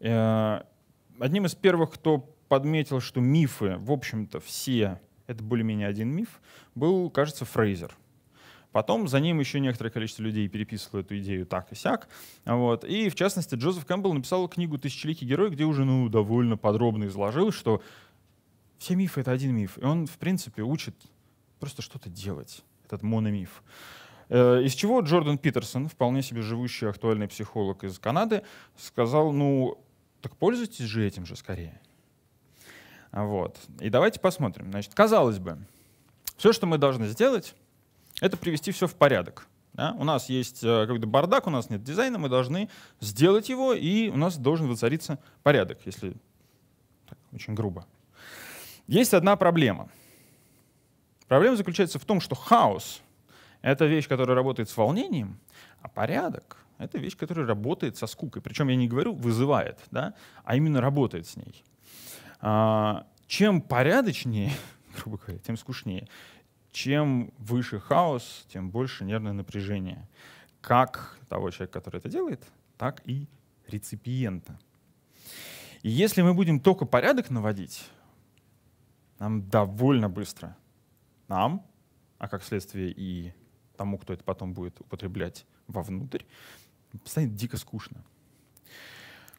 A: Э, одним из первых, кто подметил, что мифы, в общем-то, все, это более-менее один миф, был, кажется, Фрейзер. Потом за ним еще некоторое количество людей переписывало эту идею так и сяк. Вот. И, в частности, Джозеф Кэмпбелл написал книгу «Тысячеликий герой», где уже ну, довольно подробно изложил, что все мифы — это один миф. И он, в принципе, учит просто что-то делать, этот мономиф. Э, из чего Джордан Питерсон, вполне себе живущий актуальный психолог из Канады, сказал, ну, так пользуйтесь же этим же скорее. Вот. И давайте посмотрим. Значит, казалось бы, все, что мы должны сделать, это привести все в порядок. Да? У нас есть э, какой-то бардак, у нас нет дизайна, мы должны сделать его, и у нас должен воцариться порядок, если так, очень грубо. Есть одна проблема. Проблема заключается в том, что хаос — это вещь, которая работает с волнением, а порядок — это вещь, которая работает со скукой. Причем я не говорю «вызывает», да? а именно работает с ней. А, чем порядочнее, *laughs* грубо говоря, тем скучнее чем выше хаос, тем больше нервное напряжение. Как того человека, который это делает, так и реципиента. И если мы будем только порядок наводить, нам довольно быстро, нам, а как следствие и тому, кто это потом будет употреблять вовнутрь, станет дико скучно.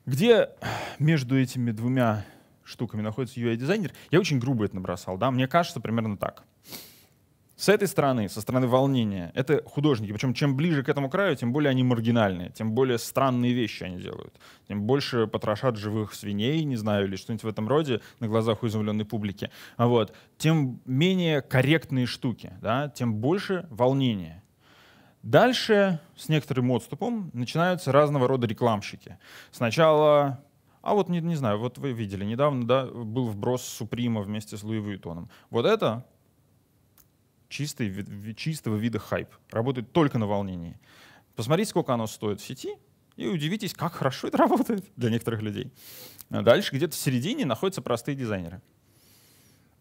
A: Где между этими двумя штуками находится UI-дизайнер, я очень грубо это набросал. Да? Мне кажется примерно так. С этой стороны, со стороны волнения, это художники. Причем чем ближе к этому краю, тем более они маргинальные, тем более странные вещи они делают. Тем больше потрошат живых свиней, не знаю, или что-нибудь в этом роде на глазах у изумленной публики. А вот. Тем менее корректные штуки, да? тем больше волнения. Дальше, с некоторым отступом, начинаются разного рода рекламщики. Сначала а вот, не, не знаю, вот вы видели недавно, да, был вброс Суприма вместе с Луи Вуитоном. Вот это чистый, чистого вида хайп. Работает только на волнении. Посмотрите, сколько оно стоит в сети, и удивитесь, как хорошо это работает для некоторых людей. Дальше где-то в середине находятся простые дизайнеры.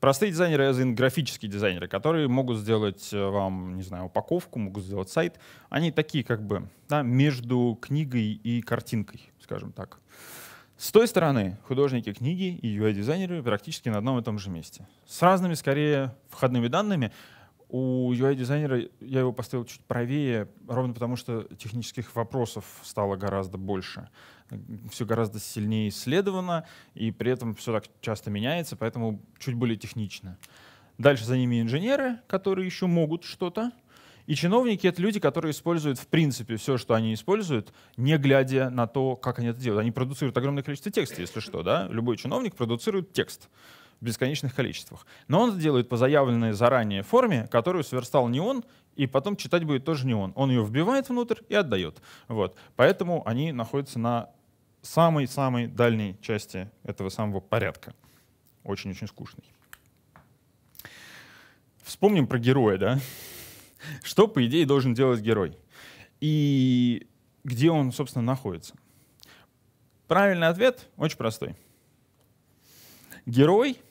A: Простые дизайнеры, я графические дизайнеры, которые могут сделать э, вам, не знаю, упаковку, могут сделать сайт. Они такие как бы да, между книгой и картинкой, скажем так. С той стороны, художники книги и UI-дизайнеры практически на одном и том же месте. С разными, скорее, входными данными, у UI-дизайнера я его поставил чуть правее, ровно потому что технических вопросов стало гораздо больше. Все гораздо сильнее исследовано, и при этом все так часто меняется, поэтому чуть более технично. Дальше за ними инженеры, которые еще могут что-то. И чиновники — это люди, которые используют, в принципе, все, что они используют, не глядя на то, как они это делают. Они продуцируют огромное количество текста, если что. Да? Любой чиновник продуцирует текст в бесконечных количествах. Но он это делает по заявленной заранее форме, которую сверстал не он, и потом читать будет тоже не он. Он ее вбивает внутрь и отдает. Вот. Поэтому они находятся на самой-самой дальней части этого самого порядка. Очень-очень скучный. Вспомним про героя, да? Что, по идее, должен делать герой? И где он, собственно, находится? Правильный ответ очень простой. Герой —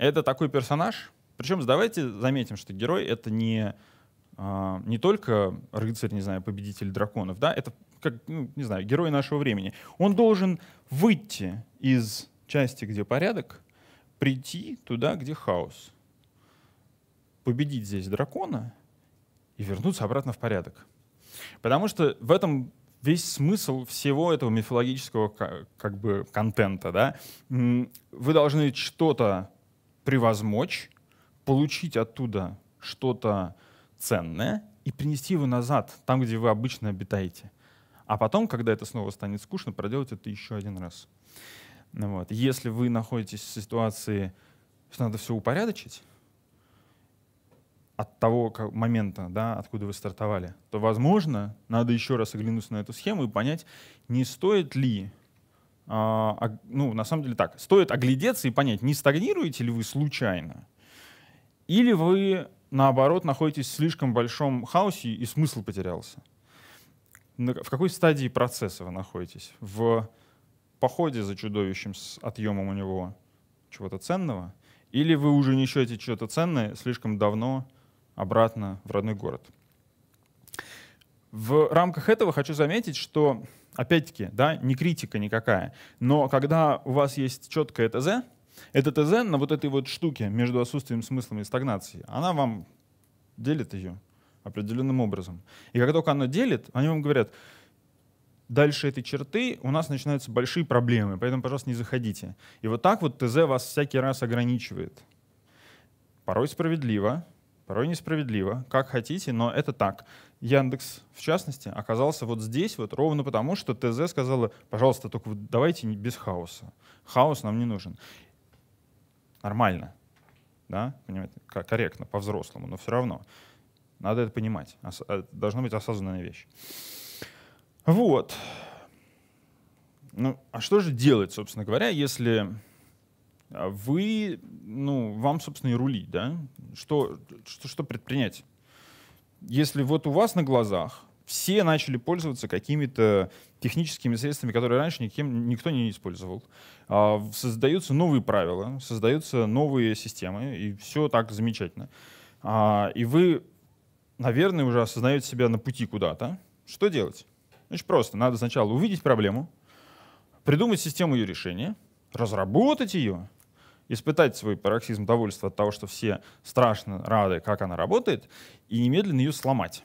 A: это такой персонаж. Причем давайте заметим, что герой — это не, а, не только рыцарь, не знаю, победитель драконов, да, это, как, ну, не знаю, герой нашего времени. Он должен выйти из части, где порядок, прийти туда, где хаос, победить здесь дракона и вернуться обратно в порядок. Потому что в этом весь смысл всего этого мифологического как бы контента, да, вы должны что-то превозмочь, получить оттуда что-то ценное и принести его назад, там, где вы обычно обитаете. А потом, когда это снова станет скучно, проделать это еще один раз. Ну вот. Если вы находитесь в ситуации, что надо все упорядочить, от того как, момента, да, откуда вы стартовали, то, возможно, надо еще раз оглянуться на эту схему и понять, не стоит ли а, а, ну, на самом деле так, стоит оглядеться и понять, не стагнируете ли вы случайно, или вы, наоборот, находитесь в слишком большом хаосе и смысл потерялся. В какой стадии процесса вы находитесь? В походе за чудовищем с отъемом у него чего-то ценного? Или вы уже несете что-то ценное слишком давно обратно в родной город? В рамках этого хочу заметить, что опять-таки, да, не критика никакая, но когда у вас есть четкое ТЗ, это ТЗ на вот этой вот штуке между отсутствием смысла и стагнацией, она вам делит ее определенным образом. И как только она делит, они вам говорят, дальше этой черты у нас начинаются большие проблемы, поэтому, пожалуйста, не заходите. И вот так вот ТЗ вас всякий раз ограничивает. Порой справедливо, порой несправедливо, как хотите, но это так. Яндекс, в частности, оказался вот здесь вот ровно потому, что ТЗ сказала, пожалуйста, только давайте без хаоса. Хаос нам не нужен. Нормально, да, понимаете, корректно, по-взрослому, но все равно. Надо это понимать. Ос- э, должна быть осознанная вещь. Вот. Ну, а что же делать, собственно говоря, если а вы, ну, вам, собственно, и рулить, да? Что, что, что предпринять? Если вот у вас на глазах все начали пользоваться какими-то техническими средствами, которые раньше никем, никто не использовал. А, создаются новые правила, создаются новые системы, и все так замечательно. А, и вы, наверное, уже осознаете себя на пути куда-то. Что делать? Очень просто. Надо сначала увидеть проблему, придумать систему ее решения, разработать ее, испытать свой пароксизм довольства от того, что все страшно рады, как она работает, и немедленно ее сломать.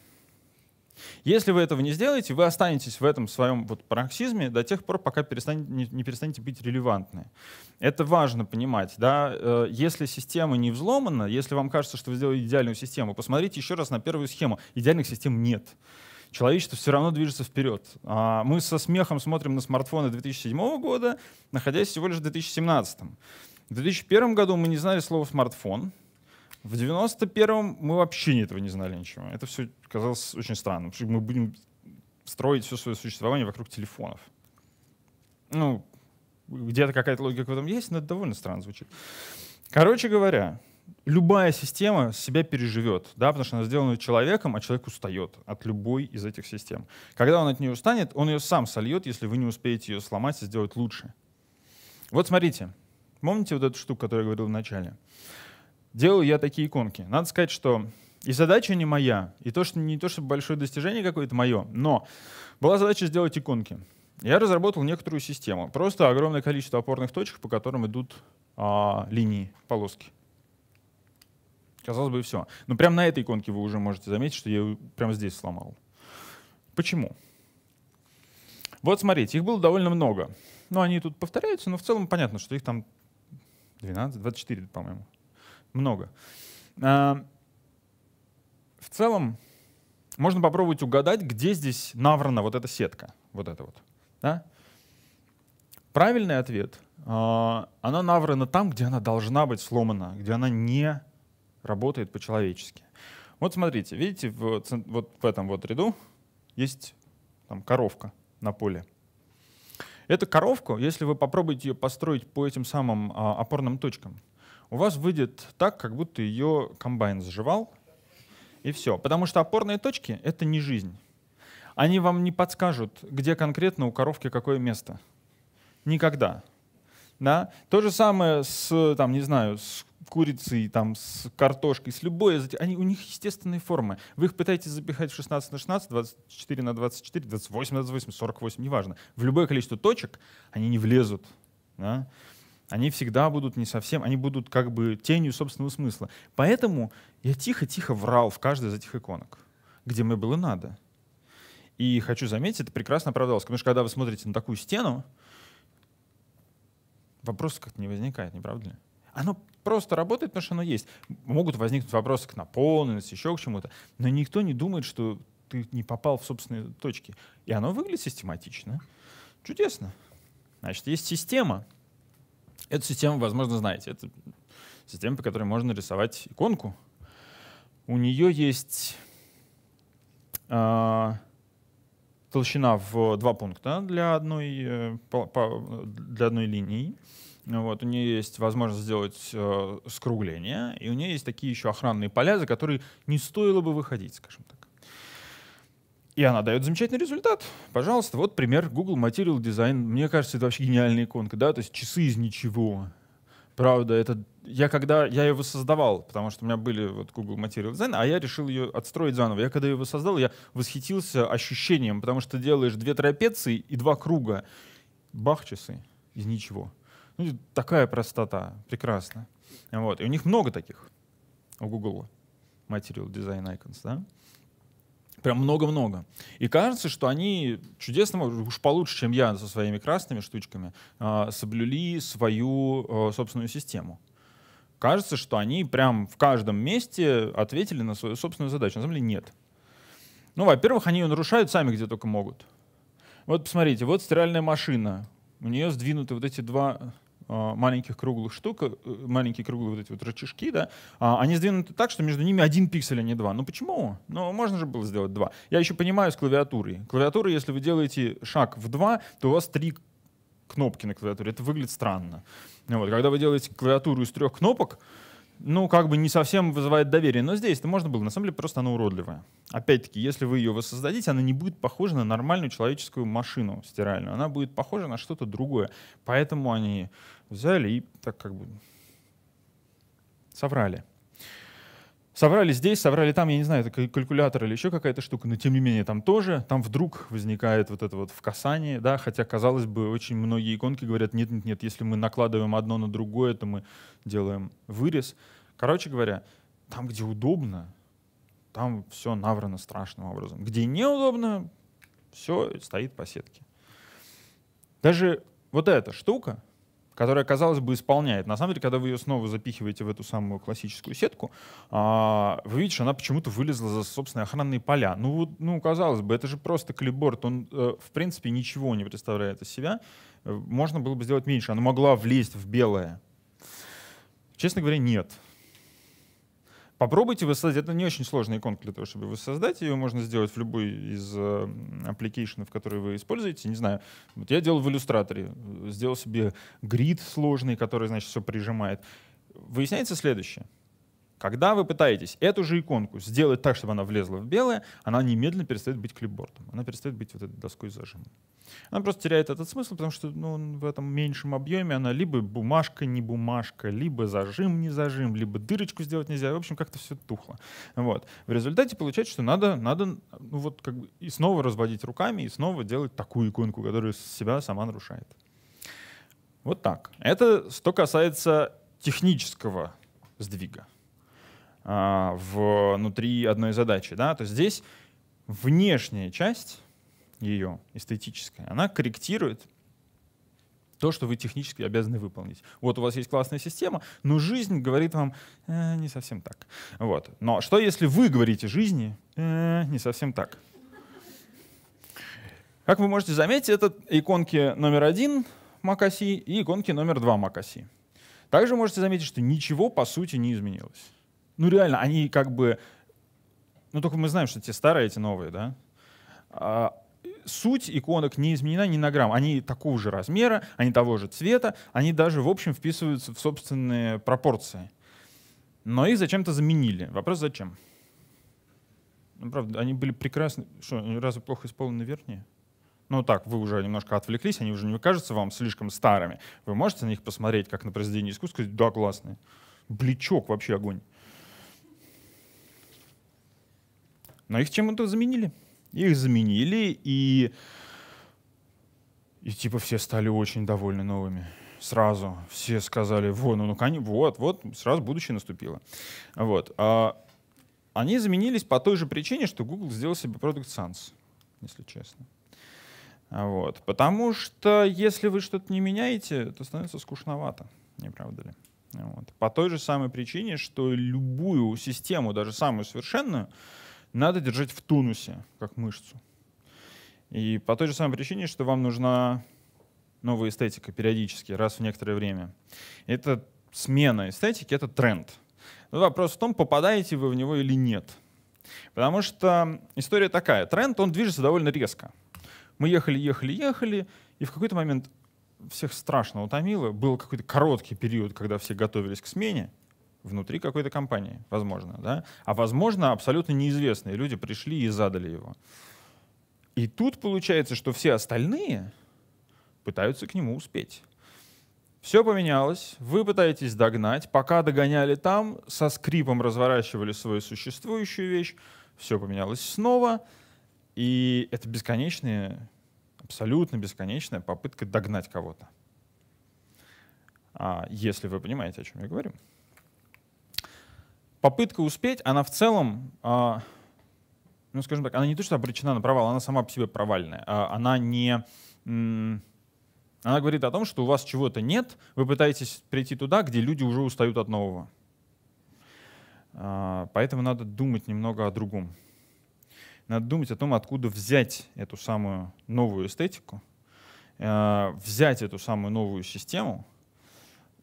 A: Если вы этого не сделаете, вы останетесь в этом своем вот пароксизме до тех пор, пока перестанете, не, не перестанете быть релевантны. Это важно понимать. Да? Э, если система не взломана, если вам кажется, что вы сделали идеальную систему, посмотрите еще раз на первую схему. Идеальных систем нет. Человечество все равно движется вперед. А, мы со смехом смотрим на смартфоны 2007 года, находясь всего лишь в 2017. В 2001 году мы не знали слова смартфон. В 91-м мы вообще этого не знали ничего. Это все казалось очень странным, что мы будем строить все свое существование вокруг телефонов. Ну, где-то какая-то логика в этом есть, но это довольно странно звучит. Короче говоря, любая система себя переживет, да, потому что она сделана человеком, а человек устает от любой из этих систем. Когда он от нее устанет, он ее сам сольет, если вы не успеете ее сломать и сделать лучше. Вот смотрите, Помните вот эту штуку, которую я говорил в начале? Делал я такие иконки. Надо сказать, что и задача не моя, и то, что не то, чтобы большое достижение какое-то мое, но была задача сделать иконки. Я разработал некоторую систему. Просто огромное количество опорных точек, по которым идут а, линии, полоски. Казалось бы, все. Но прямо на этой иконке вы уже можете заметить, что я ее прямо здесь сломал. Почему? Вот смотрите, их было довольно много. Ну, они тут повторяются, но в целом понятно, что их там 12, 24, по-моему. Много. А, в целом, можно попробовать угадать, где здесь наврана вот эта сетка. Вот эта вот. Да? Правильный ответ. А, она наврана там, где она должна быть сломана, где она не работает по-человечески. Вот смотрите, видите, в, вот в этом вот ряду есть там коровка на поле. Эту коровку, если вы попробуете ее построить по этим самым а, опорным точкам, у вас выйдет так, как будто ее комбайн заживал, и все. Потому что опорные точки — это не жизнь. Они вам не подскажут, где конкретно у коровки какое место. Никогда. Да? То же самое с, там, не знаю, с курицей, там, с картошкой, с любой из этих, они, у них естественные формы. Вы их пытаетесь запихать в 16 на 16, 24 на 24, 28 на 28, 48, неважно. В любое количество точек они не влезут. Да? Они всегда будут не совсем, они будут как бы тенью собственного смысла. Поэтому я тихо-тихо врал в каждой из этих иконок, где мне было надо. И хочу заметить, это прекрасно оправдалось. Потому что когда вы смотрите на такую стену, вопрос как-то не возникает, не правда ли? Оно просто работает, потому что оно есть. Могут возникнуть вопросы к наполненности, еще к чему-то, но никто не думает, что ты не попал в собственные точки. И оно выглядит систематично. Чудесно. Значит, есть система. Эту систему, возможно, знаете. Это система, по которой можно рисовать иконку. У нее есть э, толщина в два пункта для одной, э, по, по, для одной линии. Вот, у нее есть возможность сделать э, скругление, и у нее есть такие еще охранные поля, за которые не стоило бы выходить, скажем так. И она дает замечательный результат. Пожалуйста, вот пример Google Material Design. Мне кажется, это вообще гениальная иконка, да, то есть часы из ничего. Правда, это я когда я его создавал, потому что у меня были вот Google Material Design, а я решил ее отстроить заново. Я когда его создал, я восхитился ощущением, потому что делаешь две трапеции и два круга, бах часы из ничего. Ну, такая простота, прекрасно. Вот. И у них много таких у Google Material Design Icons, да? Прям много-много. И кажется, что они чудесно, уж получше, чем я со своими красными штучками, а, соблюли свою а, собственную систему. Кажется, что они прям в каждом месте ответили на свою собственную задачу. На самом деле нет. Ну, во-первых, они ее нарушают сами где только могут. Вот посмотрите, вот стиральная машина. У нее сдвинуты вот эти два... А, маленьких круглых штук, э, маленькие круглые вот эти вот рычажки, да, а, они сдвинуты так, что между ними один пиксель, а не два. Ну почему? Ну можно же было сделать два. Я еще понимаю с клавиатурой. Клавиатура, если вы делаете шаг в два, то у вас три кнопки на клавиатуре. Это выглядит странно. Вот. Когда вы делаете клавиатуру из трех кнопок, ну, как бы не совсем вызывает доверие. Но здесь это можно было. На самом деле просто она уродливая. Опять-таки, если вы ее воссоздадите, она не будет похожа на нормальную человеческую машину стиральную. Она будет похожа на что-то другое. Поэтому они взяли и так как бы соврали. Соврали здесь, соврали там, я не знаю, это калькулятор или еще какая-то штука, но тем не менее там тоже, там вдруг возникает вот это вот в касании, да, хотя, казалось бы, очень многие иконки говорят, нет-нет-нет, если мы накладываем одно на другое, то мы делаем вырез. Короче говоря, там, где удобно, там все наврано страшным образом. Где неудобно, все стоит по сетке. Даже вот эта штука — которая, казалось бы, исполняет. На самом деле, когда вы ее снова запихиваете в эту самую классическую сетку, а, вы видите, она почему-то вылезла за собственные охранные поля. Ну, ну, казалось бы, это же просто клипборд, он, э, в принципе, ничего не представляет из себя. Э, можно было бы сделать меньше, она могла влезть в белое. Честно говоря, нет. Попробуйте воссоздать. Это не очень сложная иконка для того, чтобы воссоздать. Ее можно сделать в любой из э, аппликейшенов, которые вы используете. Не знаю. Вот я делал в иллюстраторе. Сделал себе грид сложный, который, значит, все прижимает. Выясняется следующее. Когда вы пытаетесь эту же иконку сделать так, чтобы она влезла в белое, она немедленно перестает быть клипбордом. Она перестает быть вот этой доской зажима. Она просто теряет этот смысл, потому что ну, в этом меньшем объеме она либо бумажка, не бумажка, либо зажим, не зажим, либо дырочку сделать нельзя. В общем, как-то все тухло. Вот. В результате получается, что надо, надо ну, вот как бы и снова разводить руками, и снова делать такую иконку, которую себя сама нарушает. Вот так. Это что касается технического сдвига а, внутри одной задачи. Да? То есть здесь внешняя часть ее эстетическая, она корректирует то, что вы технически обязаны выполнить. Вот у вас есть классная система, но жизнь говорит вам э, не совсем так. Вот. Но что если вы говорите жизни э, не совсем так? Как вы можете заметить, это иконки номер один MacOSI и иконки номер два MacOSI. Также можете заметить, что ничего по сути не изменилось. Ну реально, они как бы... Ну только мы знаем, что те старые, эти новые, да? А, суть иконок не изменена ни на грамм. Они такого же размера, они того же цвета, они даже, в общем, вписываются в собственные пропорции. Но их зачем-то заменили. Вопрос зачем? Ну, правда, они были прекрасны. Что, они разве плохо исполнены верхние? Ну так, вы уже немножко отвлеклись, они уже не кажутся вам слишком старыми. Вы можете на них посмотреть, как на произведение искусства, сказать, да, классные. Бличок, вообще огонь. Но их чем-то заменили. Их заменили, и, и типа все стали очень довольны новыми. Сразу все сказали, вот, ну, ну, конь, вот, вот, сразу будущее наступило. Вот. А они заменились по той же причине, что Google сделал себе Product Sans, если честно. А вот. Потому что если вы что-то не меняете, то становится скучновато, не правда ли? Вот. По той же самой причине, что любую систему, даже самую совершенную, надо держать в тонусе, как мышцу. И по той же самой причине, что вам нужна новая эстетика периодически, раз в некоторое время. Это смена эстетики, это тренд. Но вопрос в том, попадаете вы в него или нет. Потому что история такая. Тренд, он движется довольно резко. Мы ехали, ехали, ехали, и в какой-то момент всех страшно утомило. Был какой-то короткий период, когда все готовились к смене внутри какой-то компании, возможно, да? А возможно, абсолютно неизвестные люди пришли и задали его. И тут получается, что все остальные пытаются к нему успеть. Все поменялось, вы пытаетесь догнать, пока догоняли там, со скрипом разворачивали свою существующую вещь, все поменялось снова, и это бесконечная, абсолютно бесконечная попытка догнать кого-то. А если вы понимаете, о чем я говорю попытка успеть, она в целом, а, ну, скажем так, она не то, что обречена на провал, она сама по себе провальная. А, она не... Она говорит о том, что у вас чего-то нет, вы пытаетесь прийти туда, где люди уже устают от нового. А, поэтому надо думать немного о другом. Надо думать о том, откуда взять эту самую новую эстетику, взять эту самую новую систему —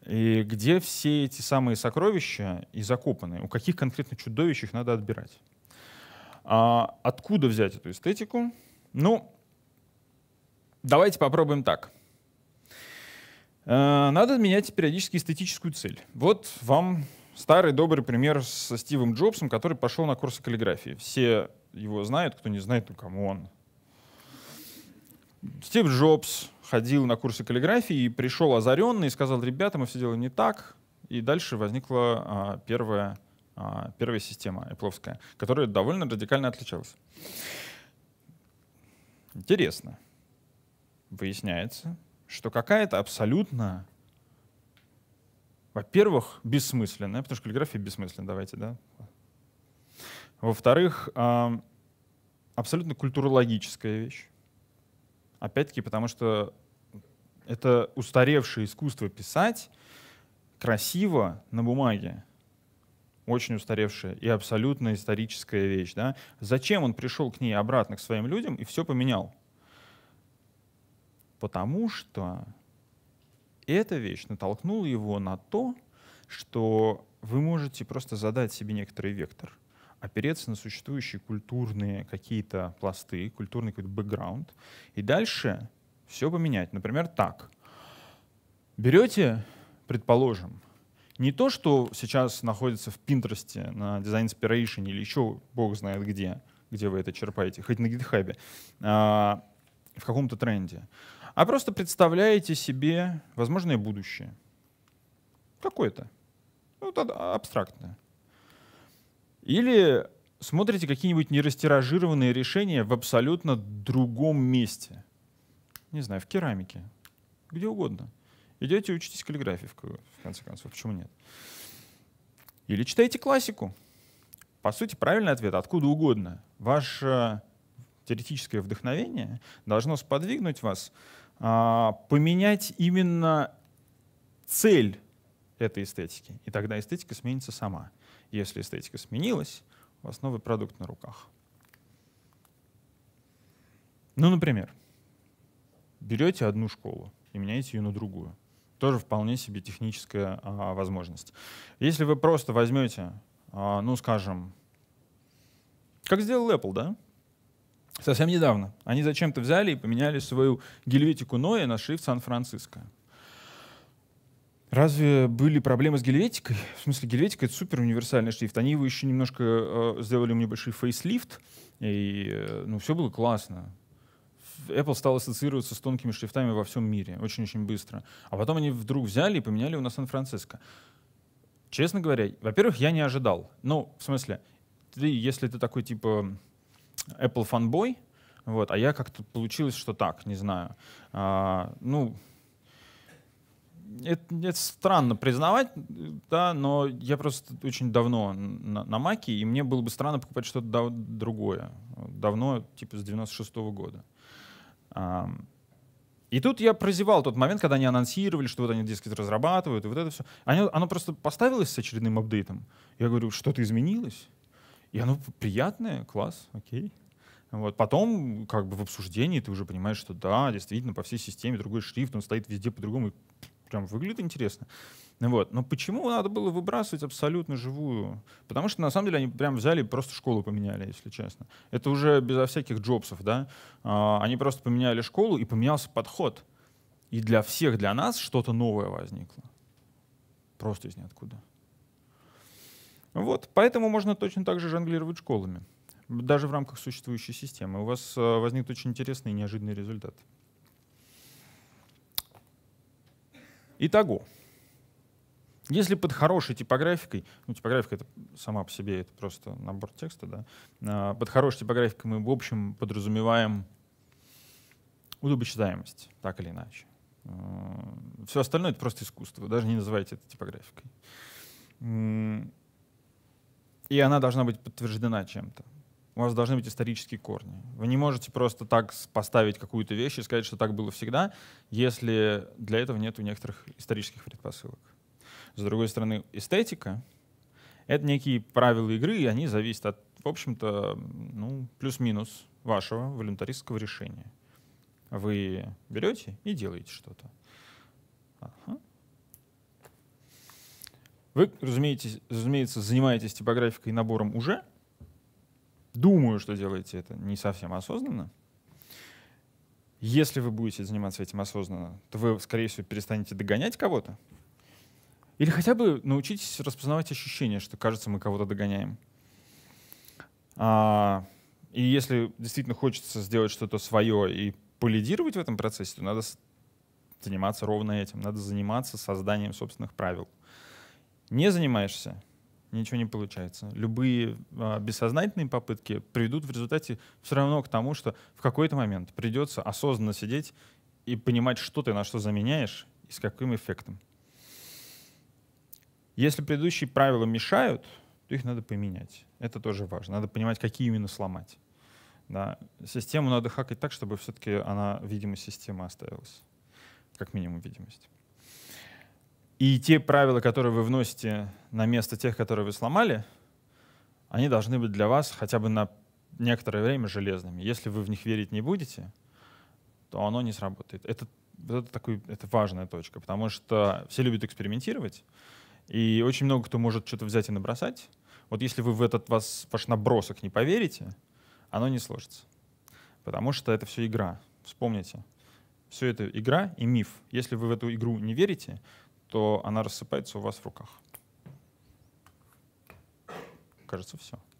A: и где все эти самые сокровища и закопаны, у каких конкретно чудовищ их надо отбирать. А откуда взять эту эстетику? Ну, давайте попробуем так. Э, надо менять периодически эстетическую цель. Вот вам старый добрый пример со Стивом Джобсом, который пошел на курсы каллиграфии. Все его знают, кто не знает, ну кому он. Стив Джобс ходил на курсы каллиграфии и пришел озаренный и сказал, ребята, мы все делаем не так. И дальше возникла а, первая, а, первая система эпловская, которая довольно радикально отличалась. Интересно. Выясняется, что какая-то абсолютно, во-первых, бессмысленная, потому что каллиграфия бессмысленна, давайте, да? Во-вторых, а, абсолютно культурологическая вещь Опять-таки, потому что это устаревшее искусство писать красиво на бумаге. Очень устаревшая и абсолютно историческая вещь. Да? Зачем он пришел к ней обратно, к своим людям, и все поменял? Потому что эта вещь натолкнула его на то, что вы можете просто задать себе некоторый вектор — опереться на существующие культурные какие-то пласты, культурный какой-то бэкграунд, и дальше все поменять. Например, так. Берете, предположим, не то, что сейчас находится в Пинтересте, на Design Inspiration или еще бог знает где, где вы это черпаете, хоть на гитхабе, а, в каком-то тренде, а просто представляете себе возможное будущее. Какое-то. Ну, абстрактное. Или смотрите какие-нибудь нерастиражированные решения в абсолютно другом месте. Не знаю, в керамике, где угодно. Идете учитесь каллиграфии, в конце концов, почему нет? Или читаете классику. По сути, правильный ответ откуда угодно. Ваше теоретическое вдохновение должно сподвигнуть вас а, поменять именно цель этой эстетики. И тогда эстетика сменится сама если эстетика сменилась, у вас новый продукт на руках. Ну, например, берете одну школу и меняете ее на другую. Тоже вполне себе техническая а, возможность. Если вы просто возьмете, а, ну, скажем, как сделал Apple, да? Совсем недавно. Они зачем-то взяли и поменяли свою гельветику Ноя на шрифт Сан-Франциско. Разве были проблемы с гельветикой? В смысле, гельветика — это супер универсальный шрифт. Они его еще немножко э, сделали мне фейслифт, и э, ну, все было классно. Apple стал ассоциироваться с тонкими шрифтами во всем мире очень-очень быстро. А потом они вдруг взяли и поменяли его на Сан-Франциско. Честно говоря, во-первых, я не ожидал. Ну, в смысле, ты, если ты такой типа Apple фанбой, вот, а я как-то получилось, что так, не знаю. А, ну, это, это странно признавать, да, но я просто очень давно на, на Маке, и мне было бы странно покупать что-то да, другое. Давно, типа с 96-го года. А, и тут я прозевал тот момент, когда они анонсировали, что вот они, дескать, разрабатывают, и вот это все. Оно, оно просто поставилось с очередным апдейтом. Я говорю, что-то изменилось. И оно приятное, класс, окей. Вот. Потом, как бы в обсуждении, ты уже понимаешь, что да, действительно, по всей системе другой шрифт, он стоит везде по-другому. И прям выглядит интересно. Вот. Но почему надо было выбрасывать абсолютно живую? Потому что, на самом деле, они прям взяли и просто школу поменяли, если честно. Это уже безо всяких джобсов, да? А, они просто поменяли школу, и поменялся подход. И для всех, для нас что-то новое возникло. Просто из ниоткуда. Вот. Поэтому можно точно так же жонглировать школами. Даже в рамках существующей системы. У вас э, возникнет очень интересный и неожиданный результат. Итого, если под хорошей типографикой, ну типографика это сама по себе это просто набор текста, да, а, под хорошей типографикой мы в общем подразумеваем удобочитаемость, так или иначе. А, все остальное это просто искусство, даже не называйте это типографикой. И она должна быть подтверждена чем-то у вас должны быть исторические корни. Вы не можете просто так поставить какую-то вещь и сказать, что так было всегда, если для этого нет некоторых исторических предпосылок. С другой стороны, эстетика — это некие правила игры, и они зависят от, в общем-то, ну, плюс-минус вашего волюнтаристского решения. Вы берете и делаете что-то. Ага. Вы, разумеется, разумеется, занимаетесь типографикой и набором уже — думаю, что делаете это не совсем осознанно, если вы будете заниматься этим осознанно, то вы, скорее всего, перестанете догонять кого-то. Или хотя бы научитесь распознавать ощущение, что, кажется, мы кого-то догоняем. А, и если действительно хочется сделать что-то свое и полидировать в этом процессе, то надо заниматься ровно этим. Надо заниматься созданием собственных правил. Не занимаешься, ничего не получается. Любые а, бессознательные попытки приведут в результате все равно к тому, что в какой-то момент придется осознанно сидеть и понимать, что ты на что заменяешь и с каким эффектом. Если предыдущие правила мешают, то их надо поменять. Это тоже важно. Надо понимать, какие именно сломать. Да. Систему надо хакать так, чтобы все-таки она, видимость системы оставилась. Как минимум видимость. И те правила, которые вы вносите на место тех, которые вы сломали, они должны быть для вас хотя бы на некоторое время железными. Если вы в них верить не будете, то оно не сработает. Это, это, такой, это важная точка, потому что все любят экспериментировать, и очень много кто может что-то взять и набросать. Вот если вы в этот вас, ваш набросок не поверите, оно не сложится. Потому что это все игра. Вспомните. Все это игра и миф. Если вы в эту игру не верите, что она рассыпается у вас в руках. Кажется, все.